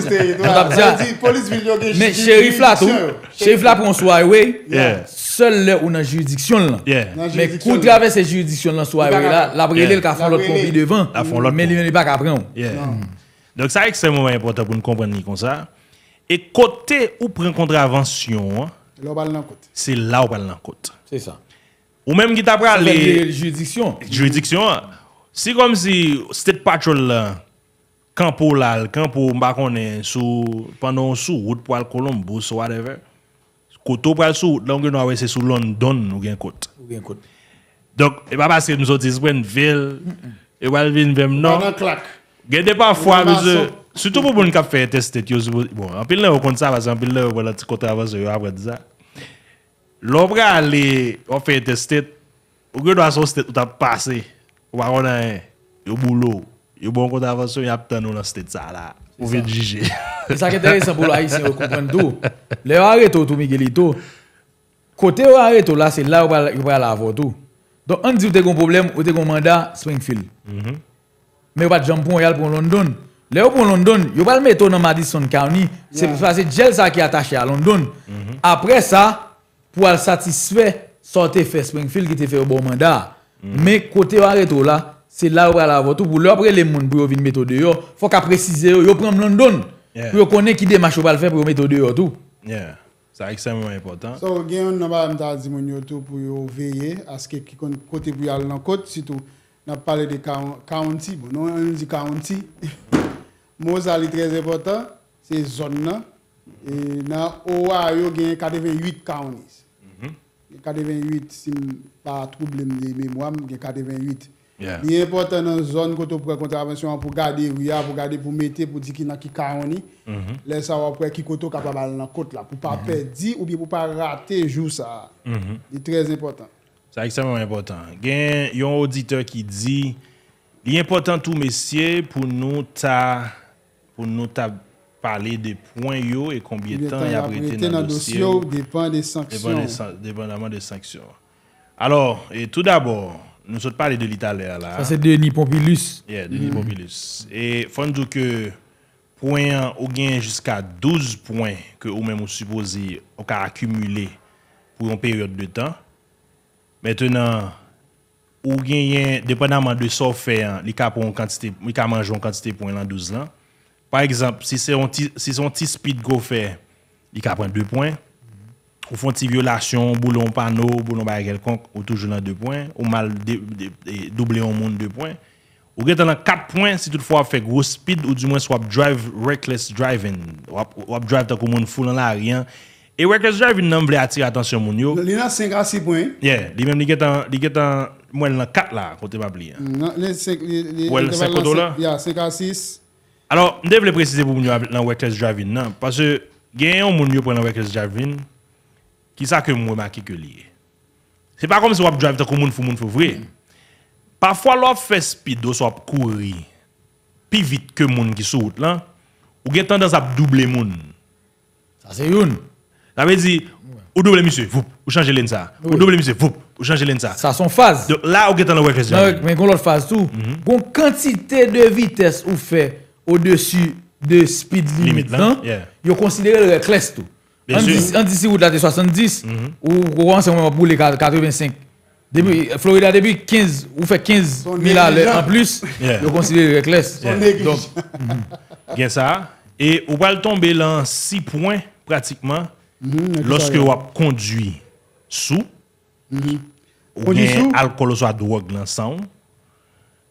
plus teritoise. Me chérif la tout, chérif la pon swawey, selle ou nan jiridiksyon lan. Me koutrave se jiridiksyon lan swawey la, la brelel ka fon lot konvi devan, meni veni bak apren ou. Donk sa yè ki se mou mwen yè pota pou nou kompren ni kon sa. E kote ou pren kontravensyon, Lo bal nan kote. Se la ou bal nan kote. Se sa. Ou menm ki ta pral le... Se bel de juridiksyon. Juridiksyon. Ah. Se kom si state patrol la, kampo lal, kampo mba konen, sou pandan sou, route pou al Kolombo, sou whatever, koto pral sou, langi nou a wese sou London ou gen kote. Ou gen kote. Dok, e ba baske nou sot ispwen vil, e wal vin vem nan. Ou ban nan klak. Gen depan fwa mse. Ou ban nan sou. Soutou pou bon ka feye te stet yo, anpil bon, le yo konti sa vase, anpil le yo kon la ti kote avase yo avre di sa Lopre a li yo feye te stet, yo gwe do anse yo stet ou ta pase Ou wakon ane, yo boulou, yo bon kote avase yo, yon ap ten ou nan stet sa la Ou vye djije Disa ke tere se boulou a yi sen yo koupen do Le yo areto tou mi gili to Kote yo areto la, se la ou pa yon pre la avote Don andi ou te kon problem, ou te kon manda, Swingfield Me wap jampon yal pou London Mwen jampon yal pou London Lè yo pou London, yo pal meto nan Madison County, se pou se jel sa ki atache a London. Mhm. Apre sa, pou al satisfe, sote fè Springfield ki te fè yo bon manda. Mè mhm. kote yo an reto la, se la ou pral avotou pou lè apre le moun pou yo vin meto de yo. Fò ka prezise yo, yo pram London, pou yo konen ki dema chou pal fè pou yo meto de yo tou. Yeah, sa eksemenman important. So, gen yon nan ba amta zimoun yo tou pou yo veye, aske ki kon kote pou yal nan kote, sitou nan pale de county, bon, nou yon di county. Mou sa li trez impotant, se zon nan. E nan ouwa yo gen kade 28 kaouni. Gen kade 28, si pa troubleme de mèmouam, gen kade 28. Li impotant nan zon koto prekontravensyon pou gade ouya, pou gade pou mette, pou di ki nan ki kaouni, mhm. le sa wapre ki koto kapabal nan kote la, pou pa mhm. perdi ou bi pou pa rate jou sa. Mhm. Li trez impotant. Sa eksemen mèm impotant. Gen yon auditeur ki di, li impotant ou mesye pou nou ta... pou nou ta pale de poin yo e konbietan y aprete nan dosyon ou depan de sanksyon. Alors, tout d'abord, nou sot pale de l'Italia la. Fase de Nipopilus. Yeah, de Nipopilus. Fande tou ke poin ou gen jiska 12 poin ke ou men mou suppose ou ka akumule pou yon periode de tan. Metenan, ou gen yon, depan nanman de sofer, li ka manjou an kantite poin lan 12 lan, Par ekzamp, se se yon ti speed gwo fè, yi ka pren 2 poin, ou fon ti violasyon, boulon pano, boulon baye kelkonk, ou toujou nan 2 poin, ou mal doble yon moun 2 poin, ou gen tan nan 4 poin, si tout fwa fèk wou speed, ou di mwens wap drive reckless driving, wap drive tako moun foul nan la riyan, e reckless driving nan mwen vle atir atansyon moun yo. Li nan 5 a 6 poin. Yeah, li menm li gen tan, li gen tan, mwen nan 4 la, kote mwa pli. Mwen nan 5 a 6 poin. Ano, mde vle prezise pou mwen yo ap nan wekres javvin nan, pase gen yon moun yo pre nan wekres javvin, ki sa ke mwen wè maki ke li. Se pa konm se wè ap javvita kon moun fè moun fè vre. Pafwa lò fè spid wè so ap kouri, pi vit ke moun ki sot lan, wè gen tendans ap double moun. Sa se yon. La mwen di, wè double mise, vup, wè chanje len sa. Wè double mise, vup, wè chanje len sa. Sa son faz. La wè gen tendans wekres non, javvin. Men kon lò faz tou, kon mhm. kantite de vites wè fè, ou desu de speed limit lan, yo konsidere lè kles tou. An disi ou mhm. datè 70, ou ou ansè ou mè mè mè pou lè 85. Florida debi, ou fè 15 mila lè an plus, yo konsidere lè kles. Gen sa, e ou pal tombe lan 6 poin pratikman, loske wap kondwi sou, ou gen al koloswa drog lansan, ou gen al koloswa drog lansan,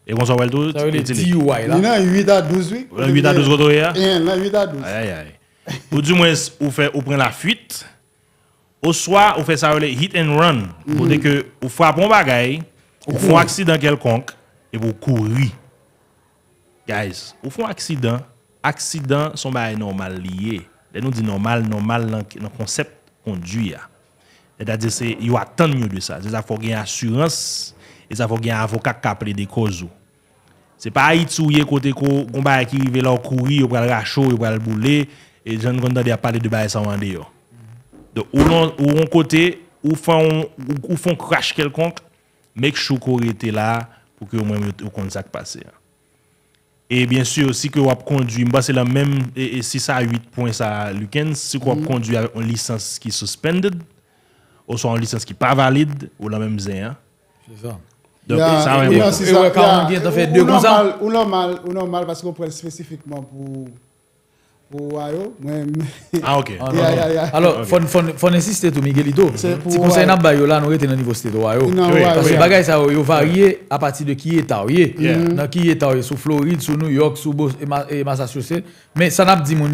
E bon sa wèl tout? Sa wèl etilik. Sa wèl etilik. Ni nan 8 a 12 wik. Nan 8 a 12 wik? Nan 8 a 12. Ay, ay, ay. Ou di mwes ou pren la fuit. Ou swa ou fe sa wèl hit and run. Ou mm. deke ou fwa pomba gay. Ou fon aksidan kelkonk. E pou kouri. Guys, ou fon aksidan. Aksidan son baye normal liye. De nou di normal, normal nan konsept konduy ya. De da de se yo atan myo de sa. De sa fwa gen asurans. E sa fo gen avokat ka ple de kozou. Se pa a it sou ye kote kon baye ki rive la ou koui, yo pral rachou, yo pral boule, e jan kondade a pale de baye sa wande yo. Ou ron kote, ou fon krache kelkont, mek chou kore te la pou ke ou mwen mwen kontak pase. E bien sur, si ke wap kondu, mba se la menm, e 6 a 8 pwens a luken, si ke wap mm-hmm. kondu yon lisans ki suspended, ou se wap kondu yon lisans ki pa valide, ou la menm zen. Fizan. Donc, ça va Ou normal, ou normal, parce qu'on prend spécifiquement pour. Ah, ok. Alors, il faut insister tout, Miguelito. Si conseil n'a pas là, nous sommes dans le niveau de Parce que les ça varier à partir de qui est taillé. Dans qui est taillé sous Floride, sous New York, sous Massachusetts. Mais ça n'a pas dit mon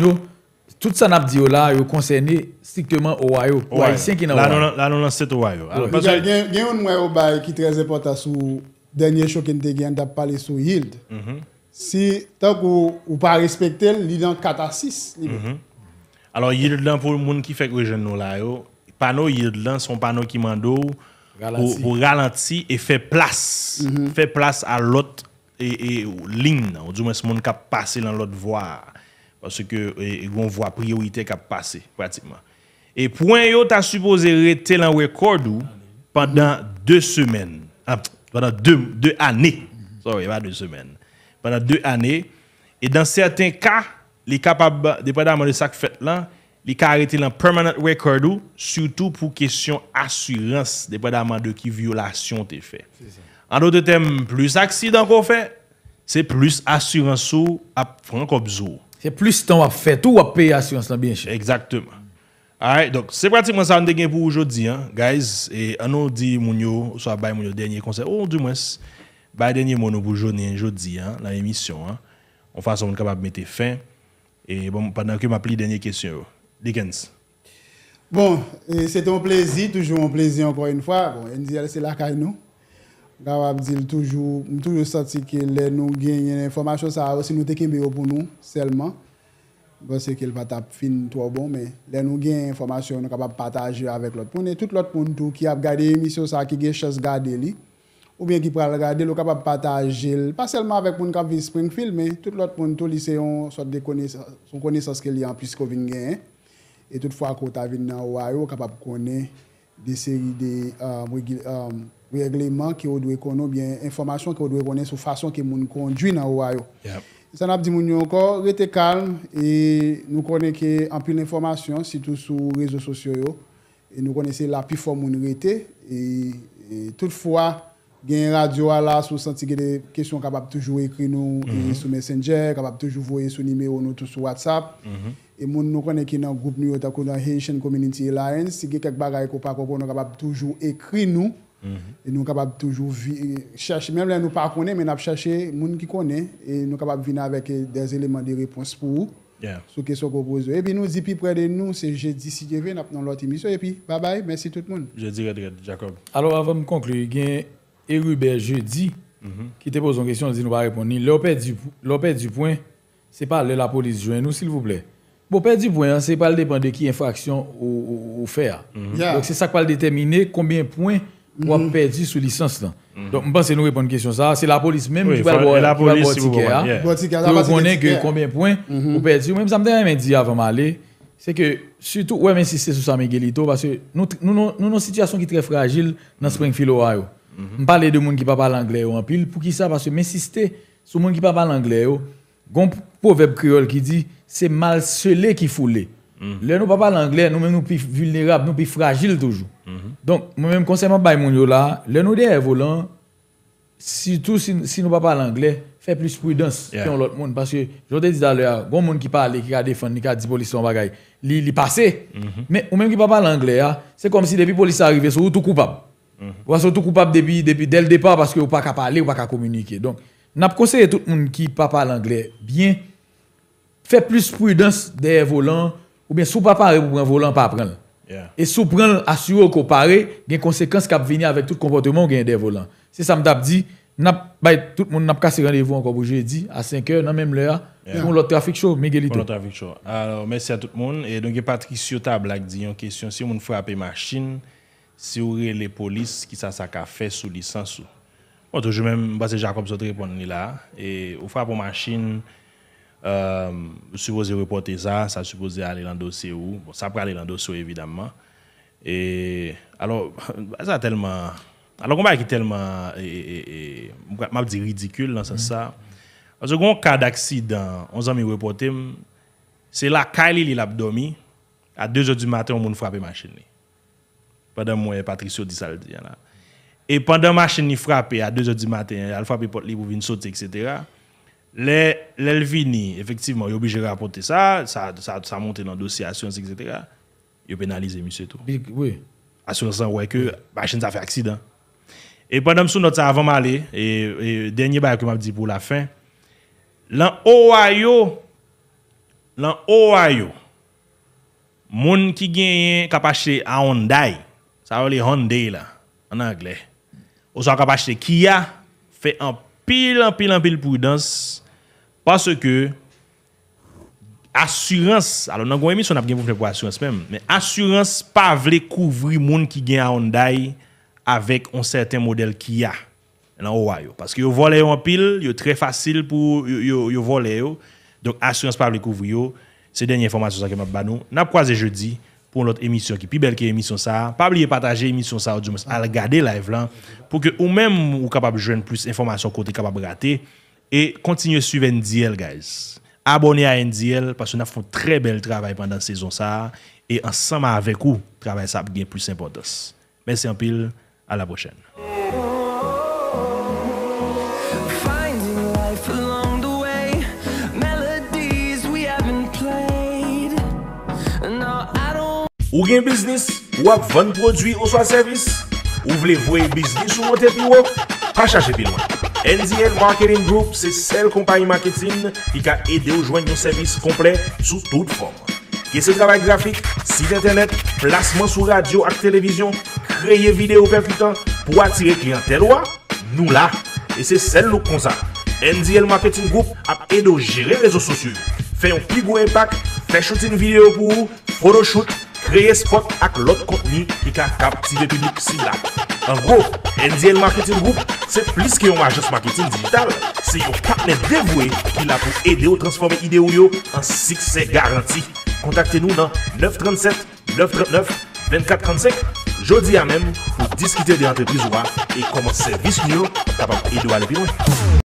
Toute san ap diyo oh la yo konsenye stikteman owayo. Owaye, lanon lan set owayo. Miga, gen yon mwè yo baye ki treze pota sou denye chok ente gen tap pale sou yield. Mhm. Si, tank ou pa respekte l, li dan 4-6. Alors, yield dan pou moun ki fek wejen nou la yo, pano yield dan son pano ki mandou ou ralanti e fe plas. Fe plas a lot e lin nan. Ou djou mwen se moun ka pase lan lot vwa. Paske yon eh, eh, vwa prioritek ap pase pratikman. E pwen yo ta supose rete lan rekordou pandan 2 semen, ah, pandan 2 ane, sorry, pa 2 semen, pandan 2 ane, e dan certain ka, li ka pa, depa daman de sak fèt lan, li ka rete lan permanent rekordou, soutou pou kesyon asyranse depa daman de ki vyolasyon te fè. An do te tem plus aksid an kon fè, se plus asyranso ap fran kon bzo. C'est plus temps à faire tout à payer assurance là bien cher. Exactement. Alright, donc c'est pratiquement ça que pour aujourd'hui hein, guys et on nous dit mounio soit faire mounio dernier conseil ou oh, du moins bay dernier mot pour aujourd'hui, aujourd'hui hein, dans l'émission hein. On façon on capable mettre fin et bon pendant que m'appelle les dernières question. Dickens. Bon, c'est un plaisir, toujours un plaisir encore une fois. Bon, c'est la caille nous. Gwa wap di l toujou, m toujou soti ki lè nou gen yon informasyon sa, osi nou teke mbe yo pou nou, selman, gwa se ke l patap fin to ou bon, mè lè nou gen informasyon nou kapap pataje avèk lout pounè. E tout lout pounè tou ki ap gade emisyon sa, ki gen chas gade li, ou bien ki pral gade, lout kapap pataje lout, paselman avèk pounè kap vi Springfield, mè tout lout pounè tou liseyon sot de kone, sot kone soske li an pis kou vingè, et tout fwa kouta vin nan wari, lout kapap kone lout. de seri de euh, euh, regleman ki ou dwe kono, bie informasyon ki ou dwe konen sou fasyon ki moun kondwi nan ou a yo. San ap di moun yo akor, rete kalm, e nou konen ke ampil informasyon, sitou sou rezo sosyo yo, e nou konese la pi form moun rete, e, e toutfwa gen radio ala sou santi gede, kesyon kabab toujou ekri nou, e mhm. kabab toujou ekri nou, Et mon nouveau connais qui est dans le groupe New Otaku dans Haitian community. La, on s'est fait quelques bagages copains copains. Nous avons toujours écrit nous. Mhm. Et nous avons toujours e, chercher, même là nous pas connais, mais on a cherché, monde qui connais. Et nous avons venir avec e, des éléments de réponse pour. Souquez ce qu'on pose. Et puis nous y près de nous, c'est jeudi. Si j'ai vu, on a plein l'autre émission. Et puis bye bye, merci tout le monde. Je dirai de Jacob. Alors avant de conclure, qui est Ruber jeudi, mhm. qui te pose une question, tu nous vas répondre. Lopez du Lopez du point, c'est pas le la police. Jouez nous, s'il vous plaît. Pour perdre du point, hein, c'est pas le dépend de qui infraction ou, faire. Hein. Mhm. Donc, c'est ça qui va déterminer combien de points mm -hmm. on perdu sous licence. Là. Mhm. Donc, je pense que nous répondons à question. c'est la police même qui va voir la police. pour hein. va connaît que combien de points mhm. on perdu. Même ça me dit avant d'aller, c'est que surtout, ouais, mais si c'est sur ça Miguelito, parce que nous, nous, nous, nous, une situation qui est très fragile dans Springfield, Ohio. Je parle de monde qui ne parle pas l'anglais en pile. Pour qui ça Parce que m'insister sur monde qui ne parle pas l'anglais, Poweb kriol ki di, se malsele ki foule. Mm. Le nou pa pa l'Anglè, nou men nou pi vulnerab, nou pi fragil toujou. Mm-hmm. Don, men mèm konseyman bay moun yo la, le nou de evo lan, si nou pa pa l'Anglè, fè plis prudens ki yon lot moun. Parce que, jote di dalè, yon moun ki pale, ki ka defan, ki ka dispolis yon bagay, li pase, men mm-hmm. ou men ki pa pa l'Anglè, se kom si depi polis a arrive, sou tout koupab. Mm-hmm. Ou sou tout koupab depi, del depa, parce que ou pa ka pale, ou pa ka komunike. Don, nap konsey tout moun ki pa pa l'Anglè, bien, Fè plus prudens de volant, ou ben sou pa pare pou pran volant pa pran. E sou pran asyo ou ko pare, gen konsekans kap veni avèk tout kompote moun gen de volant. Se sa mdap di, tout moun nap kase randevou anko pou je di, a 5 h, nan mèm lè a, pou moun lot trafik chou, mè gè li tou. Moun lot trafik chou. Alors, mèsi a tout moun. Et donc, Patricio Tablak di yon kèsyon, si moun frapè machine, si ou re le polis ki sa sa ka fè sou lisansou? Bon, toujou mèm, Basse Jacob sot repond nè la. Et ou frapè machine... euh, supposé reporter ça, ça supposé aller dans le dossier où bon, ça peut aller dans le dossier évidemment. Et alors, ça tellement. Alors, on va qui tellement. Je dire m'a dit ridicule dans ce mm-hmm. sens. Mm cas d'accident, on s'en reporté, c'est là, Kylie, il a dormi. À 2 h du matin, on m'a frappé machine. Pendant moi, Patricio dit ça, Et pendant que machine frappé à 2 h du matin, elle a frappé porte pour venir sauter, etc. Lè, lèl vini, efektivman, yo bije rapote sa, sa monte nan dosyasyons, etc. Yo penalize, misè tou. Oui. Asyonsan wèkè, bè chen sa fè aksidant. E pandem sou nou ta avan malè, e, e denye bè akoum ap di pou la fèn. Lan ou wè yo, lan ou wè yo, moun ki gen kapache a honday, sa wè li honday la, an anglè. Ou sa kapache ki ya, fè an pè. pile en pile en pile prudence parce que assurance alors dans une émission on a bien pour assurance même mais assurance pas veut couvrir monde qui gagne Hyundai avec un certain modèle qui a dans parce que voler en pile yo très facile pour voler donc assurance pas veut couvrir yo c'est dernière information que m'a banou n'a croisé jeudi pour notre émission qui est plus belle que l'émission ça. Pas oublier partager l'émission ça, au moins, à regarder live là, pour que vous même vous capable de joindre plus d'informations côté capable de rater. Et continuez à suivre NDL, guys. Abonnez à NDL parce qu'on a fait un très bel travail pendant la saison ça. Et ensemble avec vous, travail ça a plus important. Merci en pile, à la prochaine. Ou gen bisnis, ou ap van prodwi ou swa servis, ou vle vwe bisnis ou mwote pi wop, pa chache pi lwen. NZL Marketing Group se sel kompanyi marketing ki ka ede ou jwenn yon servis komple sou tout form. Kese drabak grafik, sit internet, plasman sou radio ak televizyon, kreye video per kutan, pou atire kriyantel wap, nou la. E se sel loup konsa. NZL Marketing Group ap ede ou jere rezo sosyo. Fe yon pigou empak, fe choute yon video pou ou, proto choute, kreye spot ak lot kontini ki ka kaptive pinouk si la. An vro, NDL Marketing Group, se plis ki yon majos marketing digital, se yon partner devouye ki la pou ede ou transforme ide ou yo an sikse garanti. Kontakte nou nan 937 939 2435. Jodi an men, pou diskite de entrepiz ouva e koman servis ou yo kapam ede ou al epi mwen.